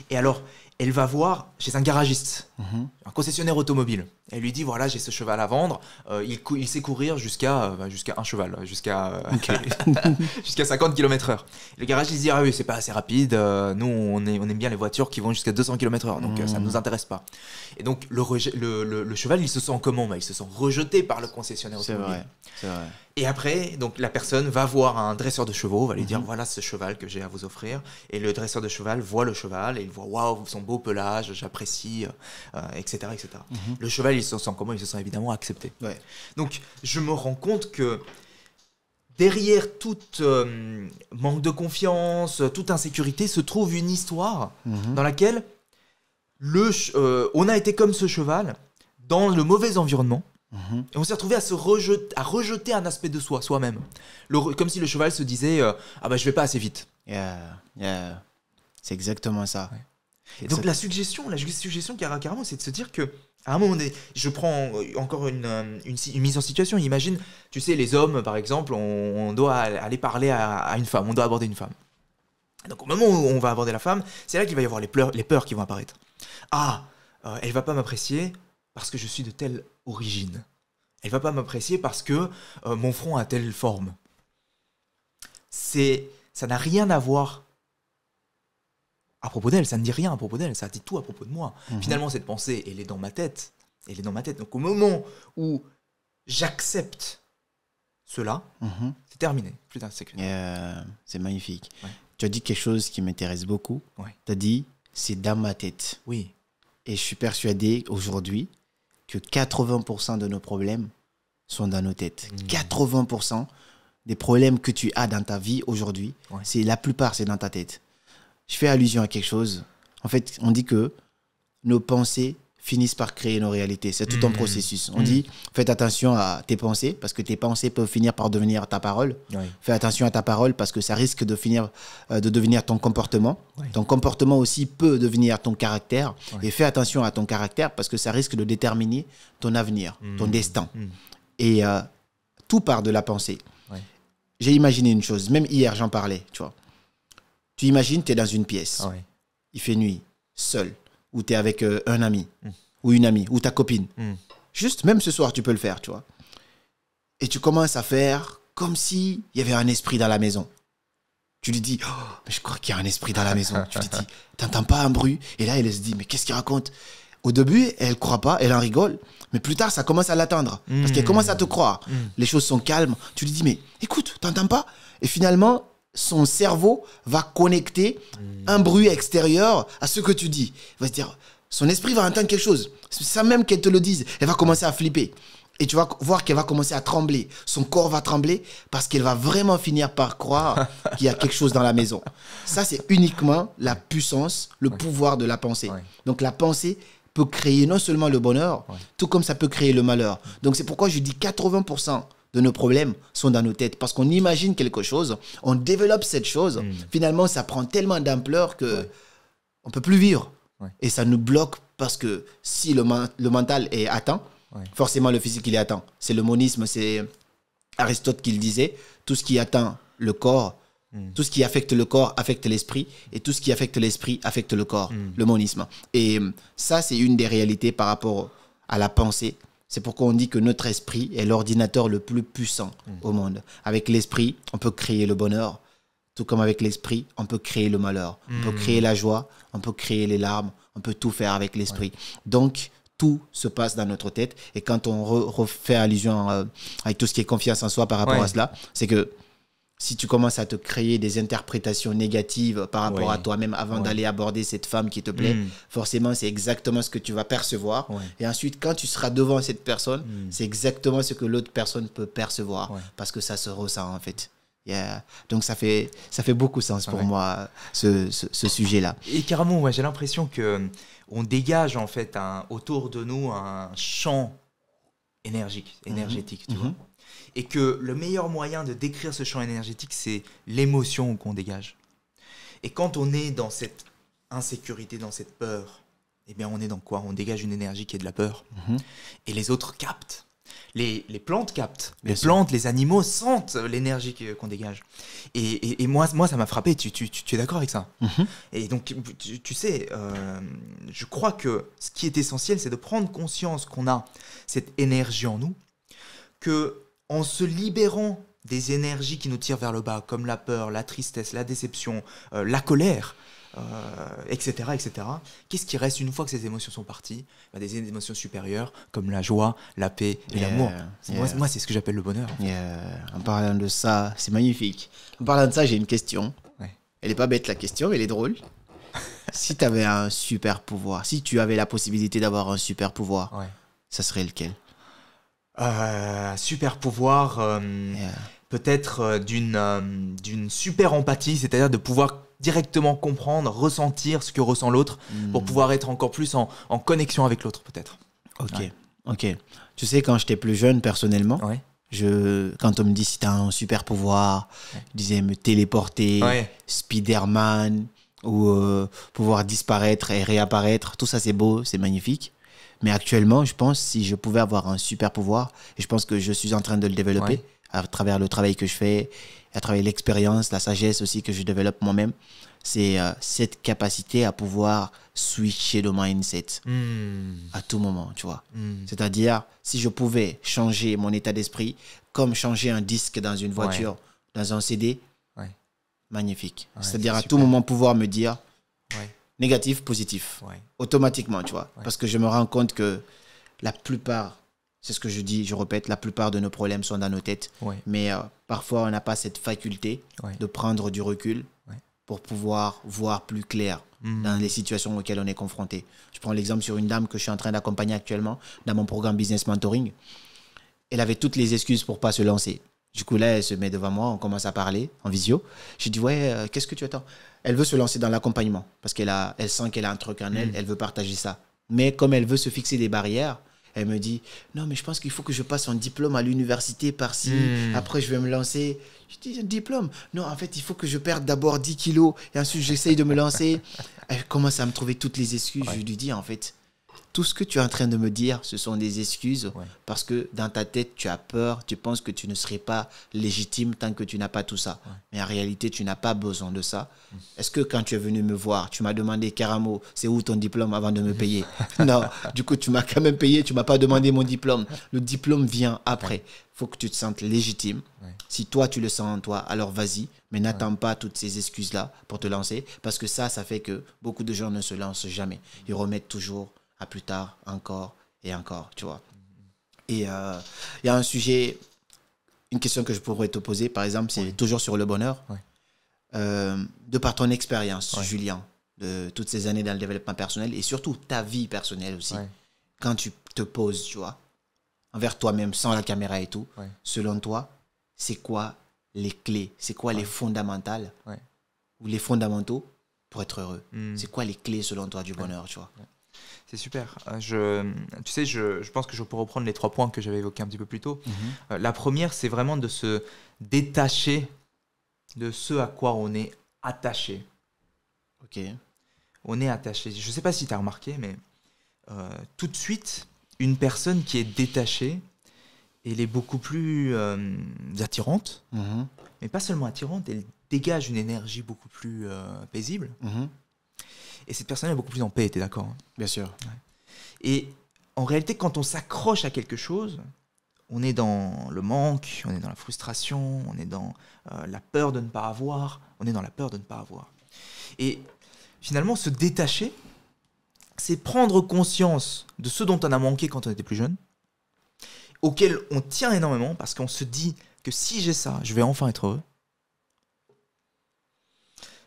et alors, elle va voir chez un garagiste, mhm. un concessionnaire automobile. Elle lui dit voilà, j'ai ce cheval à vendre. Euh, il, sait courir jusqu'à euh, bah, jusqu'à un cheval, jusqu'à euh, *laughs* jusqu'à 50 km/h. Le garagiste dit ah oui, c'est pas assez rapide. nous, on, aime bien les voitures qui vont jusqu'à 200 km/h, donc ça ne mhm. nous intéresse pas. Et donc le, cheval, il se sent comment bah, Il se sent rejeté par le concessionnaire automobile. C'est vrai. Et après, donc la personne va voir un dresseur de chevaux, va lui dire mhm. voilà ce cheval que j'ai à vous offrir. Et le dresseur de cheval voit le cheval et il voit waouh son beau pelage, j'apprécie, etc., euh, euh, etc. Mhm. Le cheval il se sent comment Il se sent évidemment accepté. Donc je me rends compte que derrière tout euh, manque de confiance, toute insécurité se trouve une histoire mhm. dans laquelle le on a été comme ce cheval dans le mauvais environnement et on s'est retrouvé à se rejeter, à rejeter un aspect de soi, soi-même. Comme si le cheval se disait euh, ah bah je vais pas assez vite. C'est exactement ça. Et donc la suggestion, la suggestion carrément, c'est de se dire que à un moment je prends euh, encore euh, une, mise en situation. Imagine, tu sais, les hommes, par exemple, on, doit aller parler à, une femme, on doit aborder une femme. Donc au moment où on va aborder la femme, c'est là qu'il va y avoir les, les peurs qui vont apparaître. Ah, elle va pas m'apprécier, parce que je suis de telle origine. Elle va pas m'apprécier parce que euh, mon front a telle forme. C'est, ça n'a rien à voir à propos d'elle. Ça ne dit rien à propos d'elle. Ça dit tout à propos de moi. Mhm. Finalement, cette pensée, elle est dans ma tête. Elle est dans ma tête. Donc au moment où j'accepte cela, mhm. c'est terminé. Plus euh, c'est magnifique. Tu as dit quelque chose qui m'intéresse beaucoup. Tu as dit, c'est dans ma tête. Oui. Et je suis persuadé aujourd'hui que 80% de nos problèmes sont dans nos têtes. 80% mmh. des problèmes que tu as dans ta vie aujourd'hui, c'est la plupart, c'est dans ta tête. Je fais allusion à quelque chose. En fait, on dit que nos pensées finissent par créer nos réalités. C'est tout un hmm. processus. On hmm. dit, faites attention à tes pensées, parce que tes pensées peuvent finir par devenir ta parole. Fais attention à ta parole, parce que ça risque de, finir, euh, de devenir ton comportement. Ton comportement aussi peut devenir ton caractère. Et fais attention à ton caractère, parce que ça risque de déterminer ton avenir, hmm. ton destin. Et euh, tout part de la pensée. J'ai imaginé une chose, même hier j'en parlais, tu vois. Tu imagines, tu es dans une pièce, ah il fait nuit, seul ou tu es avec euh, un ami ou une amie ou ta copine. Mm. Juste, même ce soir, tu peux le faire, tu vois. Et tu commences à faire comme s'il y avait un esprit dans la maison. Tu lui dis, oh, je crois qu'il y a un esprit dans la maison. tu lui dis, *laughs* t'entends pas un bruit Et là, elle se dit, mais qu'est-ce qu'il raconte Au début, elle croit pas, elle en rigole. Mais plus tard, ça commence à l'attendre. Parce qu'elle mm. commence à te croire. Mm. Les choses sont calmes. Tu lui dis, mais écoute, t'entends pas Et finalement, son cerveau va connecter un bruit extérieur à ce que tu dis. dire, son esprit va entendre quelque chose. Ça même qu'elle te le dise, elle va commencer à flipper. Et tu vas voir qu'elle va commencer à trembler. Son corps va trembler parce qu'elle va vraiment finir par croire *laughs* qu'il y a quelque chose dans la maison. Ça, c'est uniquement la puissance, le pouvoir de la pensée. Donc la pensée peut créer non seulement le bonheur, tout comme ça peut créer le malheur. Donc c'est pourquoi je dis 80% de nos problèmes sont dans nos têtes. Parce qu'on imagine quelque chose, on développe cette chose. Hmm. Finalement, ça prend tellement d'ampleur que on peut plus vivre. Et ça nous bloque parce que si le, mental est atteint, forcément le physique il est atteint. C'est le monisme, c'est Aristote qui le disait. Tout ce qui atteint le corps, hmm. tout ce qui affecte le corps affecte l'esprit, et tout ce qui affecte l'esprit affecte le corps. Hmm. Le monisme. Et ça, c'est une des réalités par rapport à la pensée c'est pourquoi on dit que notre esprit est l'ordinateur le plus puissant mhm. au monde. Avec l'esprit, on peut créer le bonheur, tout comme avec l'esprit, on peut créer le malheur, on peut mhm. créer la joie, on peut créer les larmes, on peut tout faire avec l'esprit. Donc, tout se passe dans notre tête. Et quand on refait allusion euh, avec tout ce qui est confiance en soi par rapport à cela, c'est que si tu commences à te créer des interprétations négatives par rapport à toi-même avant d'aller aborder cette femme qui te plaît, mm. forcément, c'est exactement ce que tu vas percevoir. Et ensuite, quand tu seras devant cette personne, mm. c'est exactement ce que l'autre personne peut percevoir parce que ça se ressent en fait. Donc ça fait, ça fait beaucoup sens pour moi, ce, ce, sujet-là. Et carrément, j'ai l'impression que euh, on dégage en fait un, autour de nous un champ énergique, mhm. énergétique, tu vois mhm et que le meilleur moyen de décrire ce champ énergétique, c'est l'émotion qu'on dégage. Et quand on est dans cette insécurité, dans cette peur, eh bien on est dans quoi On dégage une énergie qui est de la peur. Mhm. Et les autres captent. Les, les plantes captent. les plantes, les animaux sentent l'énergie qu'on dégage. Et, et, moi, moi ça m'a frappé. Tu, tu, tu, es d'accord avec ça mhm. Et donc, tu, sais, euh, je crois que ce qui est essentiel, c'est de prendre conscience qu'on a cette énergie en nous, que en se libérant des énergies qui nous tirent vers le bas, comme la peur, la tristesse, la déception, euh, la colère, etc., euh, etc. Qu'est-ce qui reste une fois que ces émotions sont parties bah, Des émotions supérieures comme la joie, la paix et l'amour. Moi, c'est ce que j'appelle le bonheur. En, parlant de ça, c'est magnifique. En parlant de ça, j'ai une question. Elle n'est pas bête la question, mais elle est drôle. *laughs* si tu avais un super pouvoir, si tu avais la possibilité d'avoir un super pouvoir, ça serait lequel euh, super pouvoir, euh, peut-être euh, d'une d'une super empathie, c'est-à-dire de pouvoir directement comprendre, ressentir ce que ressent l'autre mm. pour pouvoir être encore plus en, connexion avec l'autre, peut-être. Ok, ok. Tu sais, quand j'étais plus jeune, personnellement, je, quand on me dit si t'as un super pouvoir, je disais me téléporter, Spider-Man, ou pouvoir disparaître et réapparaître, tout ça c'est beau, c'est magnifique. Mais actuellement, je pense, si je pouvais avoir un super pouvoir, et je pense que je suis en train de le développer à travers le travail que je fais, à travers l'expérience, la sagesse aussi que je développe moi-même, c'est euh, cette capacité à pouvoir switcher de mindset hmm. à tout moment, tu vois. Hmm. C'est-à-dire, si je pouvais changer mon état d'esprit, comme changer un disque dans une voiture, dans un CD, magnifique. C'est-à-dire à tout moment pouvoir me dire, négatif, positif. Automatiquement, tu vois. Parce que je me rends compte que la plupart, c'est ce que je dis, je répète, la plupart de nos problèmes sont dans nos têtes. Mais euh, parfois, on n'a pas cette faculté de prendre du recul pour pouvoir voir plus clair hmm. dans les situations auxquelles on est confronté. Je prends l'exemple sur une dame que je suis en train d'accompagner actuellement dans mon programme Business Mentoring. Elle avait toutes les excuses pour pas se lancer. Du coup, là, elle se met devant moi, on commence à parler en visio. Je dis, ouais, euh, qu'est-ce que tu attends Elle veut se lancer dans l'accompagnement parce qu'elle a, elle sent qu'elle a un truc en elle, mm. elle veut partager ça. Mais comme elle veut se fixer des barrières, elle me dit, non, mais je pense qu'il faut que je passe un diplôme à l'université par-ci, mm. après je vais me lancer. Je dis, un diplôme Non, en fait, il faut que je perde d'abord 10 kilos et ensuite j'essaye de me lancer. *laughs* elle commence à me trouver toutes les excuses. Je lui dis, en fait, tout ce que tu es en train de me dire, ce sont des excuses parce que dans ta tête, tu as peur, tu penses que tu ne serais pas légitime tant que tu n'as pas tout ça. Mais en réalité, tu n'as pas besoin de ça. Mm. Est-ce que quand tu es venu me voir, tu m'as demandé, Caramo, c'est où ton diplôme avant de me payer *laughs* Non, du coup, tu m'as quand même payé, tu m'as pas demandé mon diplôme. Le diplôme vient après. faut que tu te sentes légitime. Si toi, tu le sens en toi, alors vas-y. Mais n'attends pas toutes ces excuses-là pour te lancer parce que ça, ça fait que beaucoup de gens ne se lancent jamais. Ils remettent toujours plus tard, encore et encore, tu vois. Et euh, il y a un sujet, une question que je pourrais te poser, par exemple, c'est toujours sur le bonheur. Euh, de par ton expérience, Julien, de toutes ces années dans le développement personnel et surtout ta vie personnelle aussi, quand tu te poses, tu vois, envers toi-même, sans la caméra et tout, selon toi, c'est quoi les clés, c'est quoi les fondamentales ou les fondamentaux pour être heureux hmm. C'est quoi les clés selon toi du bonheur, tu vois c'est super. Euh, je, tu sais, je, pense que je peux reprendre les trois points que j'avais évoqués un petit peu plus tôt. Mhm. Euh, la première, c'est vraiment de se détacher de ce à quoi on est attaché. Ok. On est attaché. Je ne sais pas si tu as remarqué, mais euh, tout de suite, une personne qui est détachée, elle est beaucoup plus attirante. Mhm. Mais pas seulement attirante, elle dégage une énergie beaucoup plus paisible. Mhm. Et cette personne est beaucoup plus en paix, es d'accord hein Bien sûr. Et en réalité, quand on s'accroche à quelque chose, on est dans le manque, on est dans la frustration, on est dans euh, la peur de ne pas avoir, on est dans la peur de ne pas avoir. Et finalement, se détacher, c'est prendre conscience de ce dont on a manqué quand on était plus jeune, auquel on tient énormément parce qu'on se dit que si j'ai ça, je vais enfin être heureux.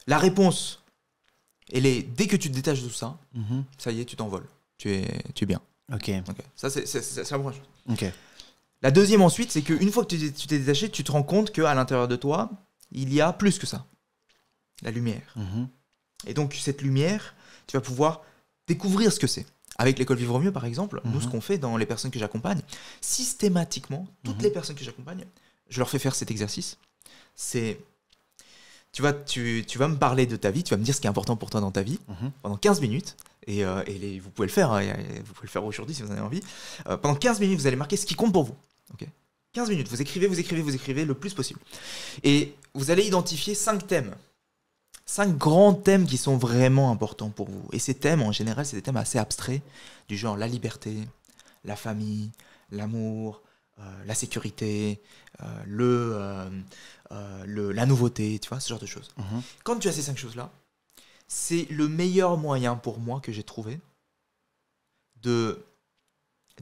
La réponse et les, dès que tu te détaches de tout ça, mhm. ça y est, tu t'envoles. Tu es, tu es bien. Ok. Ça, c'est la première chose. Ok. La deuxième ensuite, c'est qu'une fois que tu t'es détaché, tu te rends compte qu'à l'intérieur de toi, il y a plus que ça. La lumière. Mhm. Et donc, cette lumière, tu vas pouvoir découvrir ce que c'est. Avec l'école Vivre Mieux, par exemple, nous, ce mhm. qu'on fait dans les personnes que j'accompagne, systématiquement, toutes les personnes que j'accompagne, je leur fais faire cet exercice. C'est tu vas, tu, vas me parler de ta vie, tu vas me dire ce qui est important pour toi dans ta vie mhm. pendant 15 minutes. Et, euh, vous pouvez le faire, hein, vous pouvez le faire aujourd'hui si vous en avez envie. Euh, pendant 15 minutes, vous allez marquer ce qui compte pour vous. Ok. 15 minutes, vous écrivez, vous écrivez, vous écrivez le plus possible. Et vous allez identifier 5 thèmes. 5 grands thèmes qui sont vraiment importants pour vous. Et ces thèmes, en général, c'est des thèmes assez abstraits, du genre la liberté, la famille, l'amour, euh, la sécurité, le, euh, la nouveauté, tu vois, ce genre de choses. Mhm. Quand tu as ces cinq choses-là, c'est le meilleur moyen pour moi que j'ai trouvé de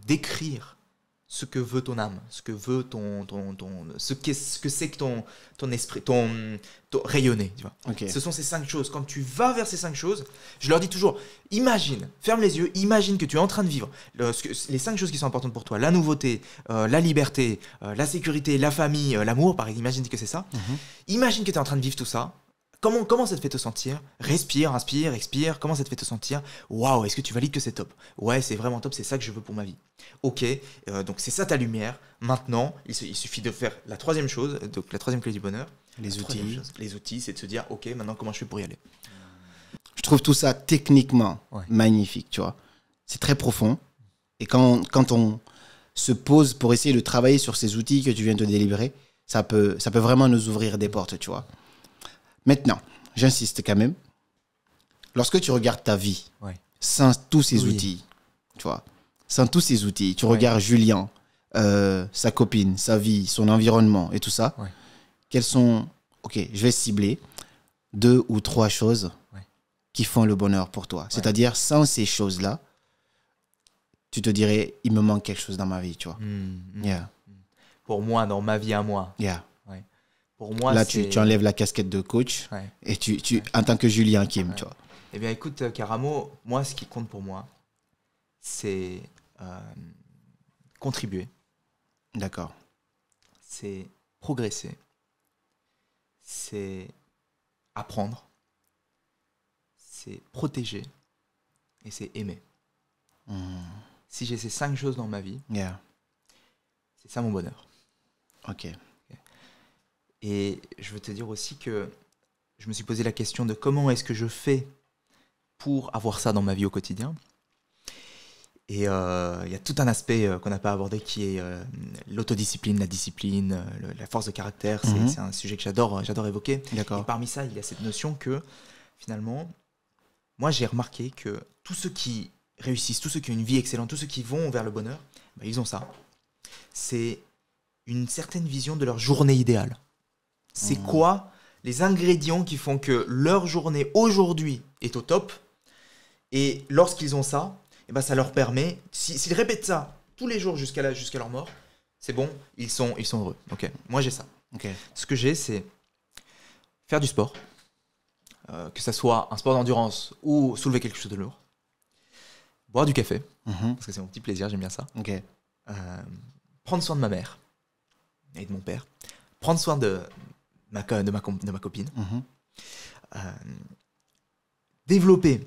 d'écrire ce que veut ton âme, ce que veut ton, ton, ton ce, qu'est ce que c'est que ton, ton esprit, ton, ton rayonner, tu vois. Ce sont ces cinq choses. Quand tu vas vers ces cinq choses, je leur dis toujours, imagine, ferme les yeux, imagine que tu es en train de vivre euh, les cinq choses qui sont importantes pour toi la nouveauté, euh, la liberté, euh, la sécurité, la famille, l'amour, par exemple. Imagine que c'est ça. Mhm. Imagine que tu es en train de vivre tout ça Comment, ça te fait te sentir Respire, inspire, expire. Comment ça te fait te sentir Waouh, est-ce que tu valides que c'est top Ouais, c'est vraiment top, c'est ça que je veux pour ma vie. Ok, euh, donc c'est ça ta lumière. Maintenant, il, suffit de faire la troisième chose, donc la troisième clé du bonheur. Les outils. les outils, c'est de se dire, ok, maintenant comment je fais pour y aller Je trouve tout ça techniquement magnifique, tu vois. C'est très profond. Et quand, on se pose pour essayer de travailler sur ces outils que tu viens de délivrer, ça peut, ça peut vraiment nous ouvrir des portes, tu vois. Maintenant, j'insiste quand même. Lorsque tu regardes ta vie sans tous ces outils, tu vois, sans tous ces outils, tu regardes Julien, euh, sa copine, sa vie, son environnement et tout ça. Ouais. Quelles sont, ok, je vais cibler deux ou trois choses qui font le bonheur pour toi. C'est-à-dire, sans ces choses-là, tu te dirais, il me manque quelque chose dans ma vie, tu vois. Hmm, hmm. Yeah. Pour moi, dans ma vie à moi. Yeah là, tu, enlèves la casquette de coach et tu, en tant que Julien Kim, tu vois. Eh bien, écoute, Caramo, euh, moi, ce qui compte pour moi, c'est euh, contribuer. D'accord. C'est progresser. C'est apprendre. C'est protéger. Et c'est aimer. Hmm. Si j'ai ces cinq choses dans ma vie, c'est ça mon bonheur. Ok. Et je veux te dire aussi que je me suis posé la question de comment est-ce que je fais pour avoir ça dans ma vie au quotidien. Et euh, il y a tout un aspect euh, qu'on n'a pas abordé qui est euh, l'autodiscipline, la discipline, la force de caractère. C'est mhm. un sujet que j'adore, j'adore évoquer. Et parmi ça, il y a cette notion que finalement, moi j'ai remarqué que tous ceux qui réussissent, tous ceux qui ont une vie excellente, tous ceux qui vont vers le bonheur, bah, ils ont ça. C'est une certaine vision de leur journée idéale. C'est quoi les ingrédients qui font que leur journée aujourd'hui est au top Et lorsqu'ils ont ça, et eh ben ça leur permet, s'ils répètent ça tous les jours jusqu'à leur mort, c'est bon, ils sont, ils sont heureux. Ok, moi j'ai ça. Okay. Ce que j'ai, c'est faire du sport, euh, que ça soit un sport d'endurance ou soulever quelque chose de lourd, boire du café, mhm. parce que c'est mon petit plaisir, j'aime bien ça. Ok. Euh, prendre soin de ma mère et de mon père, prendre soin de, de, ma, copine. Mhm. Euh, développer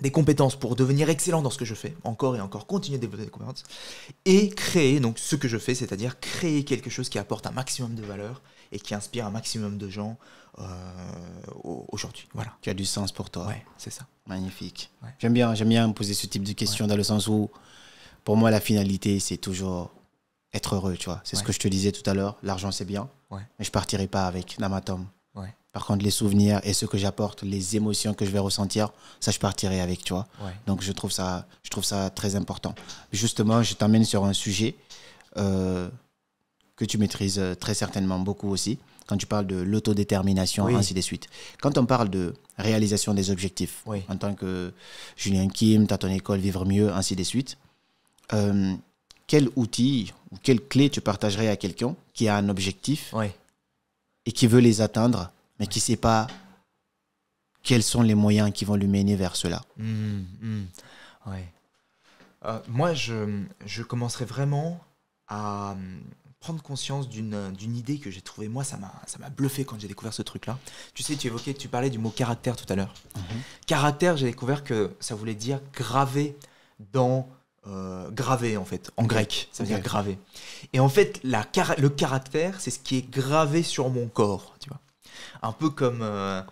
des compétences pour devenir excellent dans ce que je fais, encore et encore, continuer de développer des compétences, et créer donc ce que je fais, c'est-à-dire créer quelque chose qui apporte un maximum de valeur et qui inspire un maximum de gens euh, aujourd'hui. Voilà. Qui a du sens pour toi. Ouais, c'est ça. Magnifique. J'aime bien, j'aime bien poser ce type de questions dans le sens où, pour moi, la finalité, c'est toujours être heureux, tu vois. C'est ce que je te disais tout à l'heure. L'argent, c'est bien, mais je partirai pas avec Namatom. Par contre, les souvenirs et ce que j'apporte, les émotions que je vais ressentir, ça, je partirai avec, tu vois. Donc, je trouve, ça, je trouve ça très important. Justement, je t'emmène sur un sujet euh, que tu maîtrises euh, très certainement beaucoup aussi, quand tu parles de l'autodétermination, ainsi de suite. Quand on parle de réalisation des objectifs, en tant que Julien Kim, t'as ton école, vivre mieux, ainsi de suite, euh, quel outil ou quelle clé tu partagerais à quelqu'un qui a un objectif et qui veut les atteindre, mais qui ne sait pas quels sont les moyens qui vont lui mener vers cela mmh, mmh. Euh, Moi, je, je commencerai vraiment à euh, prendre conscience euh, d'une idée que j'ai trouvée. Moi, ça m'a bluffé quand j'ai découvert ce truc-là. Tu sais, tu évoquais, tu parlais du mot caractère tout à l'heure. Mhm. Caractère, j'ai découvert que ça voulait dire gravé dans euh, gravé en fait, en grec, ça veut dire gravé. Et en fait, la, le caractère, c'est ce qui est gravé sur mon corps, tu vois. Un peu comme, euh,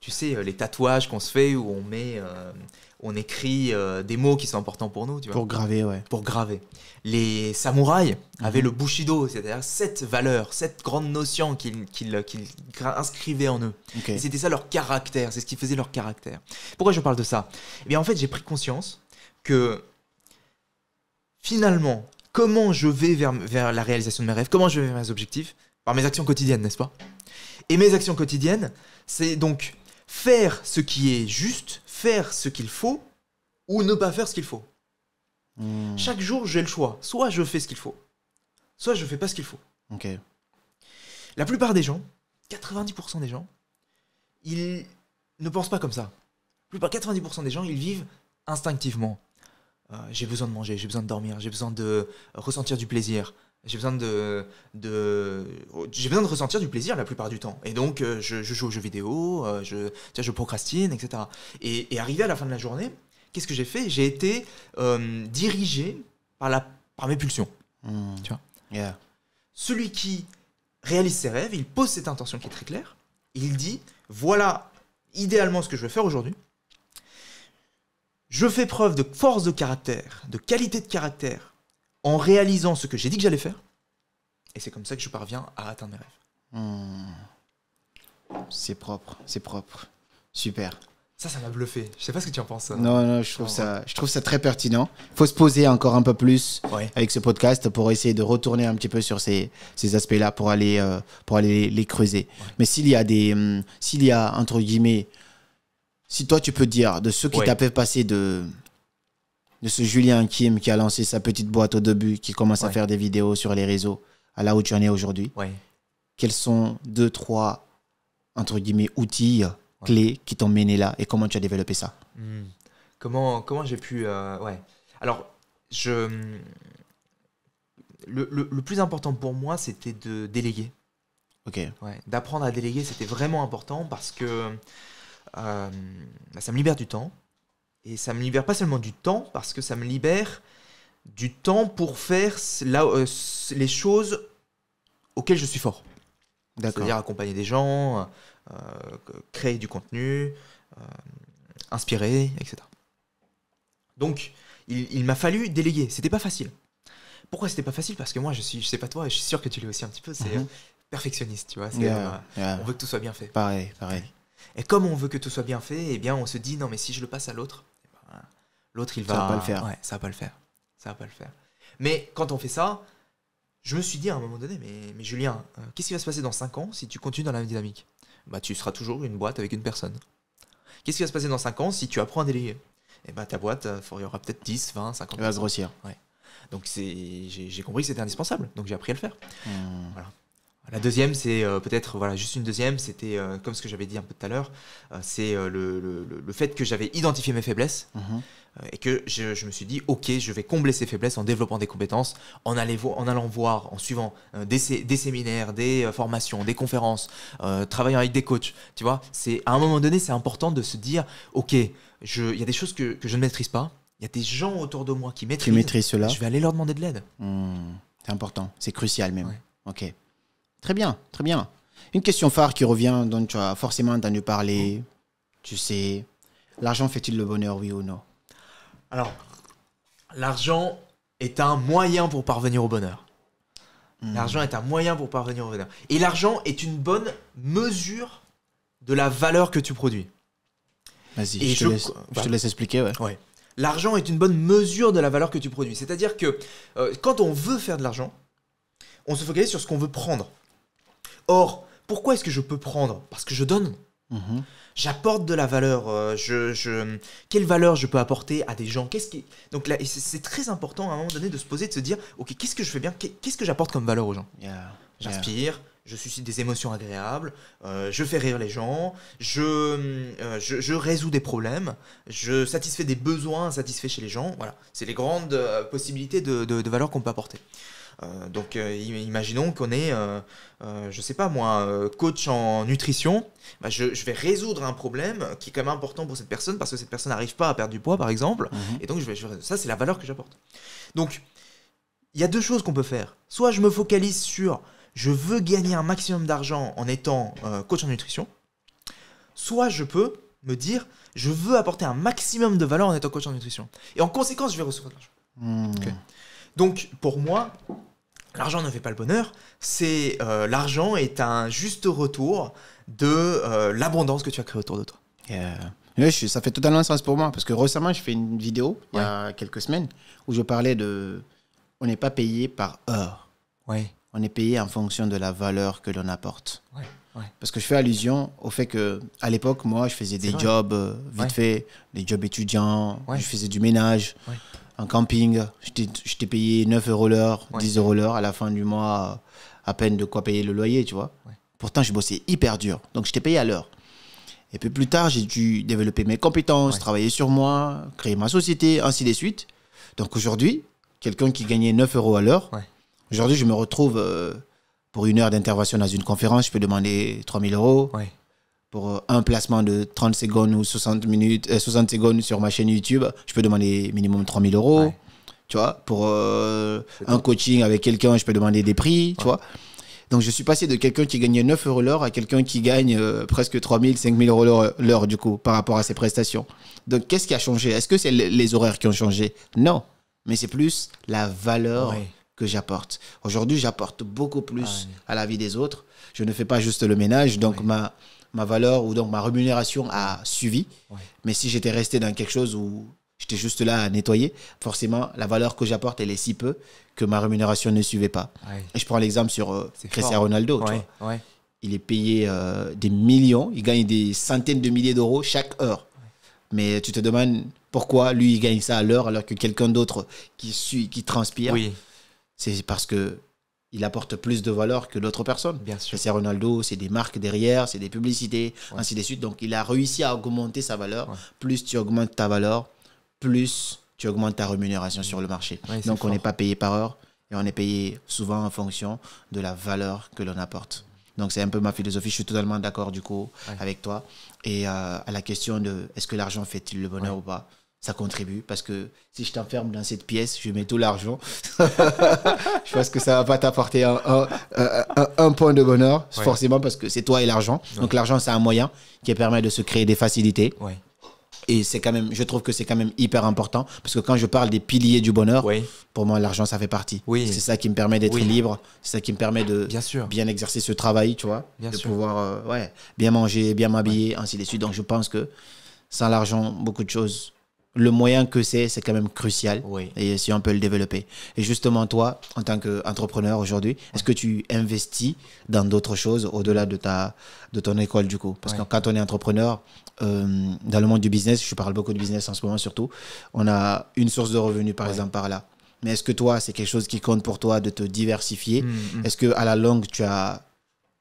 tu sais, euh, les tatouages qu'on se fait où on met, on écrit des mots qui sont importants pour nous, Pour graver, ouais. Pour graver. Les samouraïs mhm. avaient le bushido, c'est-à-dire cette valeur, cette grande notion qu'ils inscrivaient en eux. C'était ça leur caractère, c'est ce qui faisait leur caractère. Pourquoi je parle de ça Eh bien, en fait, j'ai pris conscience que finalement, comment je vais vers, la réalisation de mes rêves, comment je vais vers mes objectifs Par mes actions quotidiennes, n'est-ce pas Et mes actions quotidiennes, c'est donc faire ce qui est juste, faire ce qu'il faut, ou ne pas faire ce qu'il faut. Hmm. Chaque jour, j'ai le choix. Soit je fais ce qu'il faut, soit je ne fais pas ce qu'il faut. La plupart des gens, 90% des gens, ils ne pensent pas comme ça. La plupart 90% des gens, ils vivent instinctivement. Euh, j'ai besoin de manger, j'ai besoin de dormir, j'ai besoin de ressentir du plaisir. J'ai besoin de, j'ai besoin de ressentir du plaisir la plupart du temps. Et donc, euh, je, joue aux jeux vidéo, euh, je, je procrastine, etc. Et, arrivé à la fin de la journée, qu'est-ce que j'ai fait J'ai été dirigé par, la, par mes pulsions. Hmm. Tu vois Celui qui réalise ses rêves, il pose cette intention qui est très claire. Il dit, voilà idéalement ce que je veux faire aujourd'hui je fais preuve de force de caractère, de qualité de caractère, en réalisant ce que j'ai dit que j'allais faire. Et c'est comme ça que je parviens à atteindre mes rêves. Hmm. C'est propre, c'est propre. Super. Ça, ça m'a bluffé. Je sais pas ce que tu en penses. Non, non, je trouve, ça, je trouve ça très pertinent. Il faut se poser encore un peu plus avec ce podcast pour essayer de retourner un petit peu sur ces, ces aspects-là pour aller, euh, pour aller les, creuser. Mais s'il y a des, hmm, s'il y a, entre guillemets, si toi tu peux dire de ceux qui t'a fait passer de de ce Julien Kim qui a lancé sa petite boîte au début, qui commence à faire des vidéos sur les réseaux, à là où tu en es aujourd'hui. Quels sont deux, trois, entre guillemets, outils, clés qui t'ont mené là et comment tu as développé ça hmm. Comment, comment j'ai pu. Euh, ouais. Alors, je. Le, plus important pour moi, c'était de déléguer. D'apprendre à déléguer, c'était vraiment important parce que euh, ça me libère du temps. Et ça me libère pas seulement du temps, parce que ça me libère du temps pour faire là, euh, les choses auxquelles je suis fort. C'est-à-dire accompagner des gens, euh, créer du contenu, inspirer, etc. Donc, il, m'a fallu déléguer. C'était pas facile. Pourquoi c'était pas facile Parce que moi, je suis, je sais pas toi, et je suis sûr que tu l'es aussi un petit peu. C'est mhm. perfectionniste, tu vois. On veut que tout soit bien fait. Pareil, pareil. Et comme on veut que tout soit bien fait, eh bien, on se dit non, mais si je le passe à l'autre, eh ben, l'autre il va. Ça va pas le faire. ça va pas le faire. Ça va pas le faire. Mais quand on fait ça, je me suis dit à un moment donné, mais, Julien, euh, qu'est-ce qui va se passer dans 5 ans si tu continues dans la même dynamique Bah, tu seras toujours une boîte avec une personne. Qu'est-ce qui va se passer dans 5 ans si tu apprends à déléguer Eh ben, ta boîte, euh, il y aura peut-être 10, 20, 50. Elle va se grossir. Donc, j'ai compris que c'était indispensable. Donc, j'ai appris à le faire. Hmm. Voilà. La deuxième, c'est euh, peut-être voilà juste une deuxième. C'était euh, comme ce que j'avais dit un peu tout à l'heure. Euh, c'est le, fait que j'avais identifié mes faiblesses mhm. et que je, me suis dit ok, je vais combler ces faiblesses en développant des compétences, en, en allant voir, en suivant des, séminaires, des formations, des conférences, travaillant avec des coachs. Tu vois, c'est à un moment donné, c'est important de se dire ok, il y a des choses que, je ne maîtrise pas. Il y a des gens autour de moi qui maîtrisent. cela. Je vais aller leur demander de l'aide. Hmm, c'est important. C'est crucial même. Ok. Très bien, très bien. Une question phare qui revient, dont tu as forcément entendu parler, tu sais, l'argent fait-il le bonheur, oui ou non Alors, l'argent est un moyen pour parvenir au bonheur. Hmm. L'argent est un moyen pour parvenir au bonheur. Et l'argent est une bonne mesure de la valeur que tu produis. Vas-y, je, te laisse expliquer. Ouais. L'argent est une bonne mesure de la valeur que tu produis. C'est-à-dire que euh, quand on veut faire de l'argent, on se focalise sur ce qu'on veut prendre. Or, pourquoi est-ce que je peux prendre Parce que je donne. Mhm. J'apporte de la valeur. Euh, je, quelle valeur je peux apporter à des gens Qu'est-ce qui donc là, c'est très important à un moment donné de se poser, de se dire, ok, qu'est-ce que je fais bien Qu'est-ce que j'apporte comme valeur aux gens J'inspire. Je suscite des émotions agréables, euh, je fais rire les gens, euh, je, je, résous des problèmes, je satisfais des besoins insatisfaits chez les gens. Voilà, c'est les grandes possibilités de, de valeur qu'on peut apporter. Euh, donc euh, imaginons qu'on est, euh, je sais pas moi, coach en nutrition, bah, je, vais résoudre un problème qui est quand même important pour cette personne parce que cette personne n'arrive pas à perdre du poids par exemple, mhm. et donc je vais, ça c'est la valeur que j'apporte. Donc il y a deux choses qu'on peut faire. Soit je me focalise sur je veux gagner un maximum d'argent en étant coach en nutrition, soit je peux me dire je veux apporter un maximum de valeur en étant coach en nutrition. Et en conséquence, je vais recevoir de l'argent. Hmm. Donc pour moi, l'argent ne fait pas le bonheur, c'est euh, l'argent est un juste retour de euh, l'abondance que tu as créée autour de toi. Euh, ça fait totalement sens pour moi parce que récemment, je fais une vidéo il y a quelques semaines où je parlais de on n'est pas payé par heure. Ouais. On est payé en fonction de la valeur que l'on apporte. Parce que je fais allusion au fait que à l'époque, moi, je faisais des jobs vite fait, des jobs étudiants, je faisais du ménage en camping. Je t'ai payé 9 euros l'heure, 10 euros l'heure. À la fin du mois, à peine de quoi payer le loyer, tu vois. Pourtant, je bossais hyper dur. Donc, je t'ai payé à l'heure. Et puis plus tard, j'ai dû développer mes compétences, travailler sur moi, créer ma société, ainsi de suite. Donc aujourd'hui, quelqu'un qui gagnait 9 euros à l'heure, aujourd'hui, je me retrouve euh, pour une heure d'intervention dans une conférence, je peux demander 3000 euros, pour euh, un placement de 30 secondes ou 60 minutes, 60 euh, secondes sur ma chaîne YouTube, je peux demander minimum 3000 euros. Tu vois, pour euh, un coaching avec quelqu'un, je peux demander des prix, tu vois. Donc je suis passé de quelqu'un qui gagnait 9 euros l'heure à quelqu'un qui gagne 3 presque 3000, 5000 euros l'heure du coup par rapport à ses prestations. Donc qu'est-ce qui a changé Est-ce que c'est les horaires qui ont changé Non, mais c'est plus la valeur que j'apporte. Aujourd'hui, j'apporte beaucoup plus ah, à la vie des autres. Je ne fais pas juste le ménage, donc ma ma valeur ou donc ma rémunération a suivi. Mais si j'étais resté dans quelque chose où j'étais juste là à nettoyer, forcément, la valeur que j'apporte, elle est si peu que ma rémunération ne suivait pas. Et je prends l'exemple sur euh, Cristiano Ronaldo. Il est payé euh, des millions, il gagne des centaines de milliers d'euros chaque heure. Mais tu te demandes pourquoi lui, il gagne ça à l'heure alors que quelqu'un d'autre qui suit, qui transpire, c'est parce que il apporte plus de valeur que d'autres personnes. Bien sûr. C'est Ronaldo, c'est des marques derrière, c'est des publicités, ainsi de suite. Donc il a réussi à augmenter sa valeur. Plus tu augmentes ta valeur, plus tu augmentes ta rémunération sur le marché. Donc on n'est pas payé par heure et on est payé souvent en fonction de la valeur que l'on apporte. Donc c'est un peu ma philosophie, je suis totalement d'accord du coup avec toi. Et euh, à la question de est-ce que l'argent fait-il le bonheur ou pas, ça contribue parce que si je t'enferme dans cette pièce, je mets tout l'argent. *laughs* je pense que ça va pas t'apporter un, point de bonheur, forcément, parce que c'est toi et l'argent. Donc l'argent, c'est un moyen qui permet de se créer des facilités. Et c'est quand même, je trouve que c'est quand même hyper important parce que quand je parle des piliers du bonheur, pour moi, l'argent, ça fait partie. C'est ça qui me permet d'être libre, c'est ça qui me permet de bien, exercer ce travail, tu vois, de pouvoir euh, ouais, bien manger, bien m'habiller, ainsi de suite. Donc je pense que sans l'argent, beaucoup de choses le moyen que c'est, c'est quand même crucial. Et si on peut le développer. Et justement, toi, en tant qu'entrepreneur aujourd'hui, est-ce que tu investis dans d'autres choses au-delà de, ta, de ton école du coup Parce que quand on est entrepreneur, euh, dans le monde du business, je parle beaucoup de business en ce moment surtout, on a une source de revenus par exemple par là. Mais est-ce que toi, c'est quelque chose qui compte pour toi de te diversifier mm, mm. Est-ce que à la longue, tu as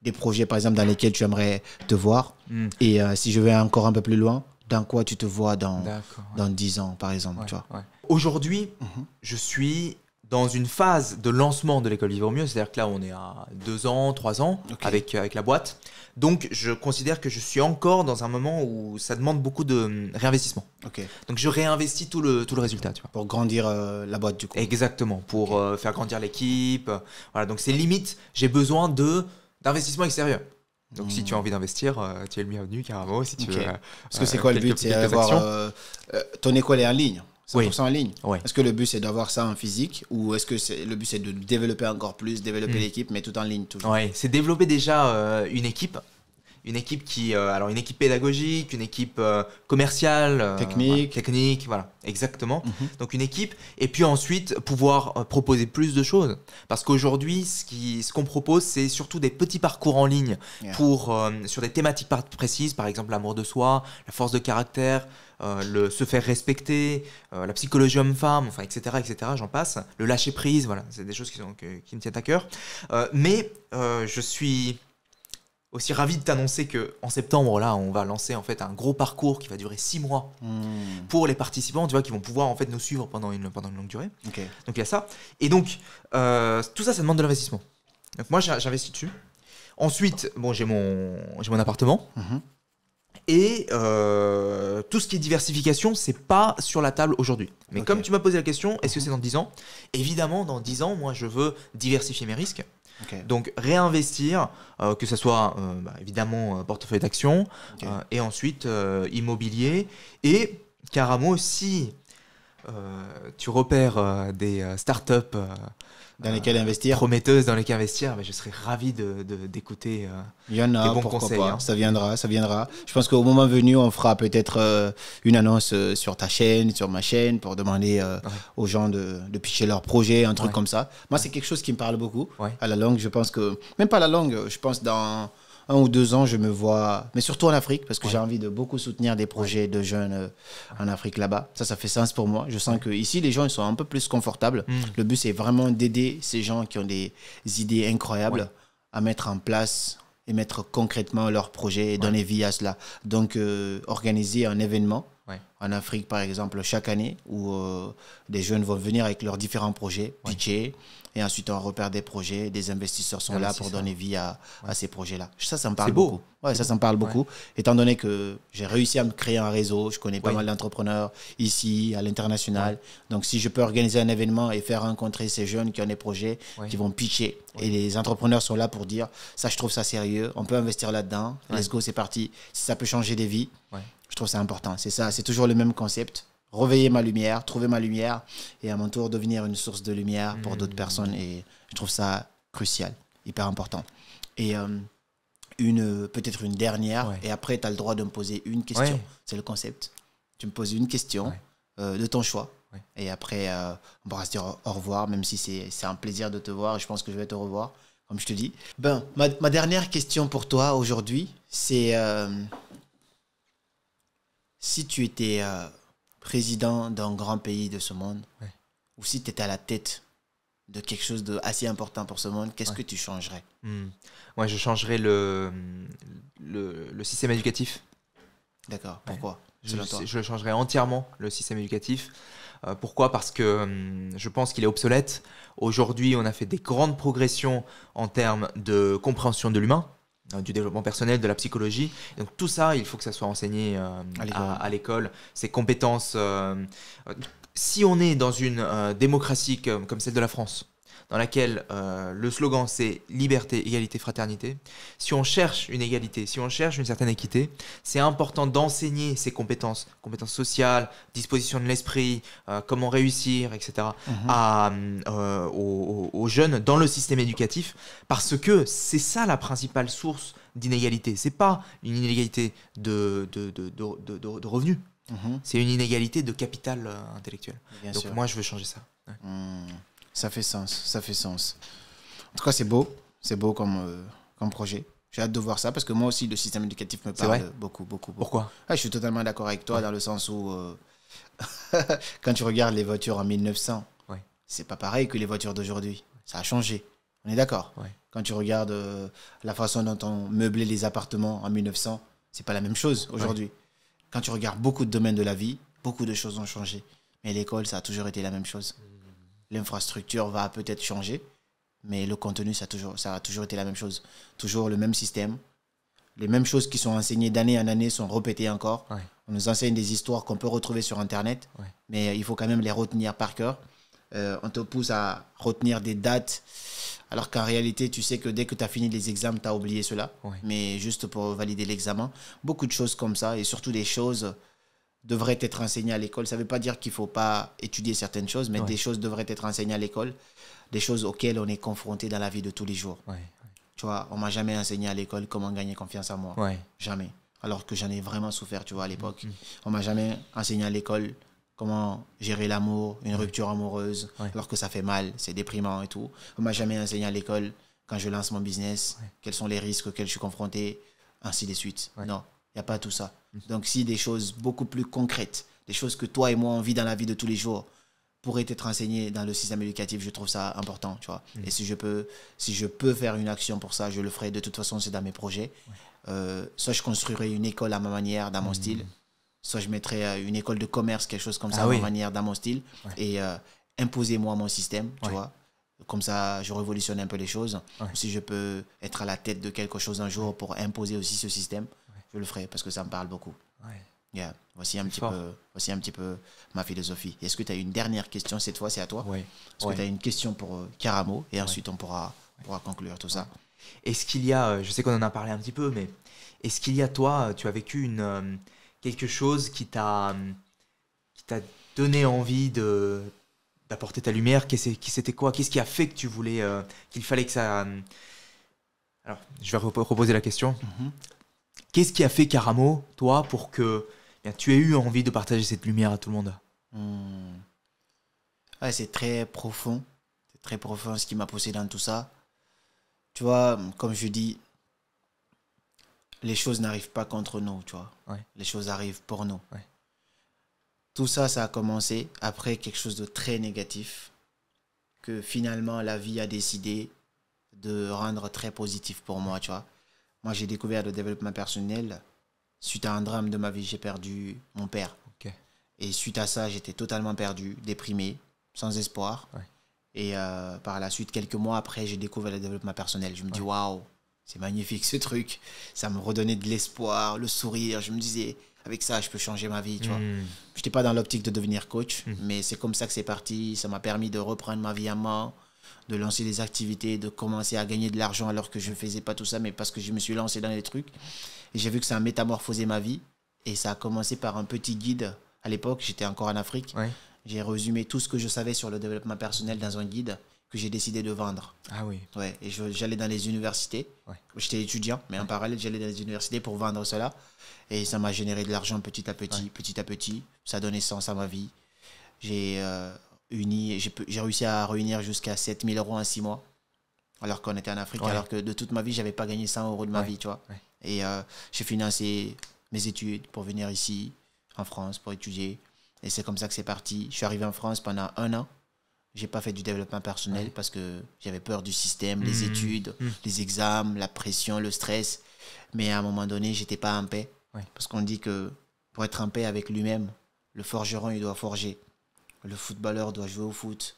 des projets par exemple dans lesquels tu aimerais te voir mm. Et euh, si je vais encore un peu plus loin, dans quoi tu te vois dans, dans 10 ans, par exemple. Tu Aujourd'hui, je suis dans une phase de lancement de l'école Vivre Mieux, c'est-à-dire que là on est à 2 ans, 3 ans avec, euh, avec la boîte. Donc je considère que je suis encore dans un moment où ça demande beaucoup de hum, réinvestissement. Donc je réinvestis tout le, tout le résultat. Tu vois. Pour grandir euh, la boîte du coup. Exactement, pour euh, faire grandir l'équipe. Voilà, donc c'est limite, j'ai besoin de d'investissement extérieur. Donc si tu as hmm. envie d'investir, euh, tu es le bienvenu carrément. Si tu euh, Parce que c'est euh, quoi le but C'est ton école est en ligne 100% ça en ligne. Est-ce que le but c'est d'avoir ça en physique ou est-ce que c'est le but c'est de développer encore plus, développer hmm. l'équipe, mais tout en ligne toujours Oui, c'est développer déjà une équipe une équipe qui, euh, alors une équipe pédagogique, une équipe euh, commerciale, euh, technique, technique, voilà, exactement. Mhm. Donc une équipe, et puis ensuite pouvoir proposer plus de choses, parce qu'aujourd'hui, ce qui, ce qu'on propose, c'est surtout des petits parcours en ligne pour sur des thématiques précises, par exemple l'amour de soi, la force de caractère. le se faire respecter, la psychologie homme-femme, enfin, etc., etc., j'en passe, le lâcher prise, voilà, c'est des choses qui, sont, qui me tiennent à cœur. mais je suis aussi ravi de t'annoncer que en septembre là on va lancer en fait un gros parcours qui va durer six mois hmm. pour les participants tu vois qui vont pouvoir en fait nous suivre pendant une pendant une longue durée donc il y a ça et donc euh, tout ça ça demande de l'investissement donc moi j'investis dessus ensuite bon j'ai mon j'ai mon appartement mm-hmm. Et euh, tout ce qui est diversification, c'est pas sur la table aujourd'hui. Mais comme tu m'as posé la question, est-ce que mm-hmm. c'est dans 10 ans Évidemment, dans 10 ans, moi, je veux diversifier mes risques. Donc réinvestir, euh, que ce soit euh, bah, évidemment portefeuille d'actions euh, et ensuite immobilier. Et Caramo, si tu repères des startups dans lesquelles investir. Prometteuses dans lesquelles investir, mais je serais ravi d'écouter. De, de euh, Il y en a, pas. Hein. Ça viendra, ça viendra. Je pense qu'au moment venu, on fera peut-être euh, une annonce euh, sur ta chaîne, sur ma chaîne, pour demander aux gens de, de picher leur projet, un truc comme ça. Moi, c'est quelque chose qui me parle beaucoup. À la langue, je pense que, même pas à la langue, je pense dans un ou deux ans, je me vois, mais surtout en Afrique, parce que j'ai envie de beaucoup soutenir des projets de jeunes euh, en Afrique là-bas. Ça, ça fait sens pour moi. Je sens que ici, les gens, ils sont un peu plus confortables. Hmm. Le but, c'est vraiment d'aider ces gens qui ont des idées incroyables à mettre en place et mettre concrètement leurs projets et donner vie à cela. Donc, euh, organiser un événement. En Afrique, par exemple, chaque année, où euh, des jeunes vont venir avec leurs différents projets, pitcher, et ensuite, on repère des projets, des investisseurs sont là pour donner vie à, ces projets-là. Ça, ça me parle beaucoup. Ouais, ça, ça me parle beaucoup. Étant donné que j'ai réussi à me créer un réseau, je connais pas mal d'entrepreneurs ici, à l'international. Donc, si je peux organiser un événement et faire rencontrer ces jeunes qui ont des projets, qui vont pitcher, et les entrepreneurs sont là pour dire ça, je trouve ça sérieux, on peut investir là-dedans, let's go, c'est parti. Si ça peut changer des vies, je trouve ça important. C'est ça, c'est toujours le même concept. Reveiller ma lumière, trouver ma lumière et à mon tour devenir une source de lumière pour d'autres mmh. personnes. Et je trouve ça crucial, hyper important. Et euh, une peut-être une dernière, et après, tu as le droit de me poser une question. C'est le concept. Tu me poses une question euh, de ton choix. Et après, euh, on pourra se dire au revoir, même si c'est un plaisir de te voir. je pense que je vais te revoir, comme je te dis. Ben, ma dernière question pour toi aujourd'hui, c'est si tu étais président d'un grand pays de ce monde, ou si tu étais à la tête de quelque chose d'assez important pour ce monde, qu'est-ce que tu changerais hmm. Moi, je changerais le, le, système éducatif. D'accord, pourquoi je, changerais entièrement le système éducatif. Euh, pourquoi Parce que hmm, je pense qu'il est obsolète. Aujourd'hui, on a fait des grandes progressions en termes de compréhension de l'humain, euh, du développement personnel, de la psychologie. Donc tout ça, il faut que ça soit enseigné euh, à l'école, ces compétences. Euh, si on est dans une démocratie comme, celle de la France, dans laquelle euh, le slogan c'est liberté, égalité, fraternité. Si on cherche une égalité, si on cherche une certaine équité, c'est important d'enseigner ces compétences, compétences sociales, disposition de l'esprit, euh, comment réussir, etc., mhm. à, euh, aux, jeunes dans le système éducatif, parce que c'est ça la principale source d'inégalité. C'est pas une inégalité de, de, de, de, revenus. Mhm. C'est une inégalité de capital intellectuel. Donc moi, je veux changer ça. Mhm. Ça fait sens, ça fait sens. En tout cas, c'est beau, c'est beau comme, euh, comme projet. J'ai hâte de voir ça parce que moi aussi, le système éducatif me parle beaucoup, beaucoup, Pourquoi ah, Je suis totalement d'accord avec toi dans le sens où, euh, *laughs* quand tu regardes les voitures en 1900, c'est pas pareil que les voitures d'aujourd'hui. Ça a changé. On est d'accord Quand tu regardes euh, la façon dont on meublait les appartements en 1900, c'est pas la même chose aujourd'hui. Quand tu regardes beaucoup de domaines de la vie, beaucoup de choses ont changé. Mais l'école, ça a toujours été la même chose l'infrastructure va peut-être changer, mais le contenu, ça, a toujours été la même chose. Toujours le même système. Les mêmes choses qui sont enseignées d'année en année sont répétées encore. On nous enseigne des histoires qu'on peut retrouver sur Internet, mais il faut quand même les retenir par cœur. Euh, on te pousse à retenir des dates, alors qu'en réalité, tu sais que dès que tu as fini les examens, tu as oublié cela. Mais juste pour valider l'examen, beaucoup de choses comme ça, et surtout des choses devraient être enseigné à l'école. Ça ne veut pas dire qu'il ne faut pas étudier certaines choses, mais des choses devraient être enseignées à l'école, des choses auxquelles on est confronté dans la vie de tous les jours. Tu vois, on m'a jamais enseigné à l'école comment gagner confiance en moi. Jamais. Alors que j'en ai vraiment souffert, tu vois, à l'époque. On mm-hmm. On m'a jamais enseigné à l'école comment gérer l'amour, une rupture amoureuse, alors que ça fait mal, c'est déprimant et tout. On m'a jamais enseigné à l'école quand je lance mon business, quels sont les risques auxquels je suis confronté, ainsi de suite. Non, il n'y a pas tout ça. Donc, si des choses beaucoup plus concrètes, des choses que toi et moi on vit dans la vie de tous les jours, pourraient être enseignées dans le système éducatif, je trouve ça important, tu vois. Mm. Et si je, peux, si je peux faire une action pour ça, je le ferai. De toute façon, c'est dans mes projets. Euh, soit je construirai une école à ma manière, dans mon mm. style, soit je mettrai euh, une école de commerce, quelque chose comme ah ça, à ma manière, dans mon style, et euh, imposer imposez-moi mon système, tu vois. Comme ça, je révolutionne un peu les choses. Si je peux être à la tête de quelque chose un jour pour imposer aussi ce système, je le ferai parce que ça me parle beaucoup. Voici, un petit peu, voici un petit peu ma philosophie. Est-ce que tu as une dernière question Cette fois, c'est à toi. Est-ce que tu as une question pour Caramo euh, Et ensuite, on pourra, conclure tout ça. Est-ce qu'il y a, euh, je sais qu'on en a parlé un petit peu, mais est-ce qu'il y a, toi, euh, tu as vécu une, quelque chose qui t'a donné envie de d'apporter ta lumière Qui c'était quoi Qu'est-ce qui a fait que tu voulais, qu'il fallait que ça. Alors, je vais reposer la question. Mm-hmm. Qu'est-ce qui a fait Caramo, toi, pour que eh tu aies eu envie de partager cette lumière à tout le monde hmm. C'est très profond. C'est très profond ce qui m'a poussé dans tout ça. Tu vois, comme je dis, les choses n'arrivent pas contre nous, tu vois. Les choses arrivent pour nous. Tout ça, ça a commencé après quelque chose de très négatif que finalement la vie a décidé de rendre très positif pour moi, tu vois. Moi, j'ai découvert le développement personnel. Suite à un drame de ma vie, j'ai perdu mon père. Et suite à ça, j'étais totalement perdu, déprimé, sans espoir. Et euh, par la suite, quelques mois après, j'ai découvert le développement personnel. Je me dis, waouh, c'est magnifique ce truc. Ça me redonnait de l'espoir, le sourire. Je me disais, avec ça, je peux changer ma vie. Hmm. Je n'étais pas dans l'optique de devenir coach, hmm. mais c'est comme ça que c'est parti. Ça m'a permis de reprendre ma vie à main, de lancer des activités, de commencer à gagner de l'argent alors que je ne faisais pas tout ça, mais parce que je me suis lancé dans les trucs. Et j'ai vu que ça a métamorphosé ma vie. Et ça a commencé par un petit guide. À l'époque, j'étais encore en Afrique. J'ai résumé tout ce que je savais sur le développement personnel dans un guide que j'ai décidé de vendre. Ah oui. Ouais, et j'allais dans les universités. J'étais étudiant, mais en parallèle, j'allais dans les universités pour vendre cela. Et ça m'a généré de l'argent petit à petit, petit à petit. Ça a donné sens à ma vie. J'ai euh, uni. J'ai réussi à réunir jusqu'à 7000 euros en 6 mois, alors qu'on était en Afrique, alors que de toute ma vie, j'avais pas gagné 100 euros de ma vie, tu vois. Et euh, j'ai financé mes études pour venir ici, en France, pour étudier. Et c'est comme ça que c'est parti. Je suis arrivé en France pendant un an. J'ai pas fait du développement personnel parce que j'avais peur du système, les mmh. études, mmh. les examens, la pression, le stress. Mais à un moment donné, j'étais pas en paix. Parce qu'on dit que pour être en paix avec lui-même, le forgeron, il doit forger le footballeur doit jouer au foot.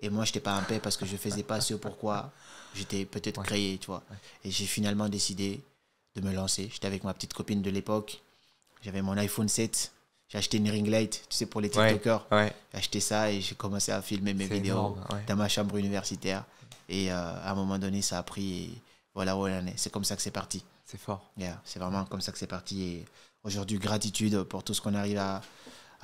Et moi, je n'étais pas en paix parce que je ne faisais pas ce pourquoi j'étais peut-être créé, tu vois. Et j'ai finalement décidé de me lancer. J'étais avec ma petite copine de l'époque. J'avais mon iPhone 7. J'ai acheté une ring light, tu sais, pour les TikTokers. J'ai acheté ça et j'ai commencé à filmer mes vidéos dans ma chambre universitaire. Et euh, à un moment donné, ça a pris. Et voilà où on est. C'est comme ça que c'est parti. C'est fort. c'est vraiment comme ça que c'est parti. Et aujourd'hui, gratitude pour tout ce qu'on arrive à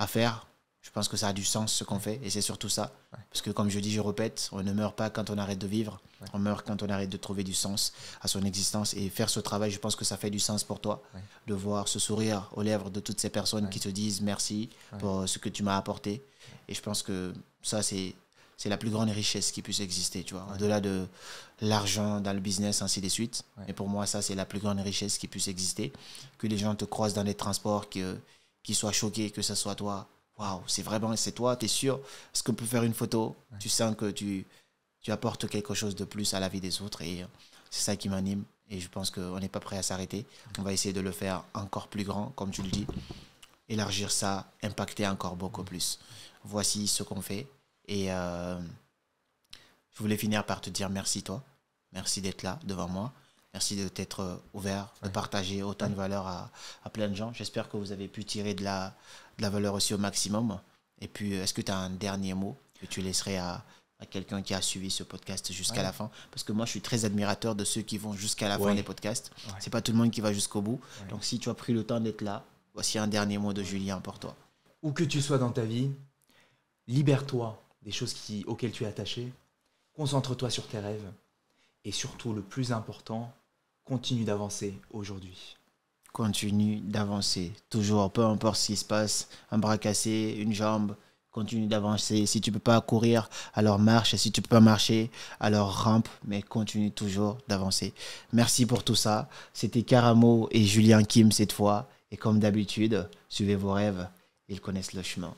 faire je pense que ça a du sens ce qu'on fait et c'est surtout ça. Parce que comme je dis, je répète, on ne meurt pas quand on arrête de vivre, on meurt quand on arrête de trouver du sens à son existence et faire ce travail, je pense que ça fait du sens pour toi de voir ce sourire aux lèvres de toutes ces personnes qui te disent merci pour euh, ce que tu m'as apporté. Et je pense que ça, c'est c'est la plus grande richesse qui puisse exister, tu vois. Au-delà de l'argent dans le business, ainsi de suite. Et pour moi, ça, c'est la plus grande richesse qui puisse exister. Que les gens te croisent dans les transports, qu'ils soient choqués, que ce soit toi, waouh, c'est vraiment, c'est toi, tu es sûr, est-ce qu'on peut faire une photo Tu sens que tu, tu apportes quelque chose de plus à la vie des autres et euh, c'est ça qui m'anime. Et je pense qu'on n'est pas prêt à s'arrêter. On va essayer de le faire encore plus grand, comme tu le dis, élargir ça, impacter encore beaucoup plus. Voici ce qu'on fait. Et euh, je voulais finir par te dire merci, toi. Merci d'être là devant moi. Merci de t'être euh, ouvert, de partager autant de valeur à, plein de gens. J'espère que vous avez pu tirer de la, valeur aussi au maximum. Et puis, euh, est-ce que tu as un dernier mot que tu laisserais à, quelqu'un qui a suivi ce podcast jusqu'à la fin parce que moi je suis très admirateur de ceux qui vont jusqu'à la fin des podcasts Ce c'est pas tout le monde qui va jusqu'au bout donc si tu as pris le temps d'être là voici un dernier mot de Julien pour toi où que tu sois dans ta vie libère-toi des choses qui, auxquelles tu es attaché concentre-toi sur tes rêves et surtout le plus important, continue d'avancer aujourd'hui. Continue d'avancer, toujours, peu importe ce qui se passe, un bras cassé, une jambe, continue d'avancer. Si tu peux pas courir, alors marche. Si tu peux pas marcher, alors rampe, mais continue toujours d'avancer. Merci pour tout ça. C'était Caramo et Julien Kim cette fois. Et comme d'habitude, suivez vos rêves, ils connaissent le chemin.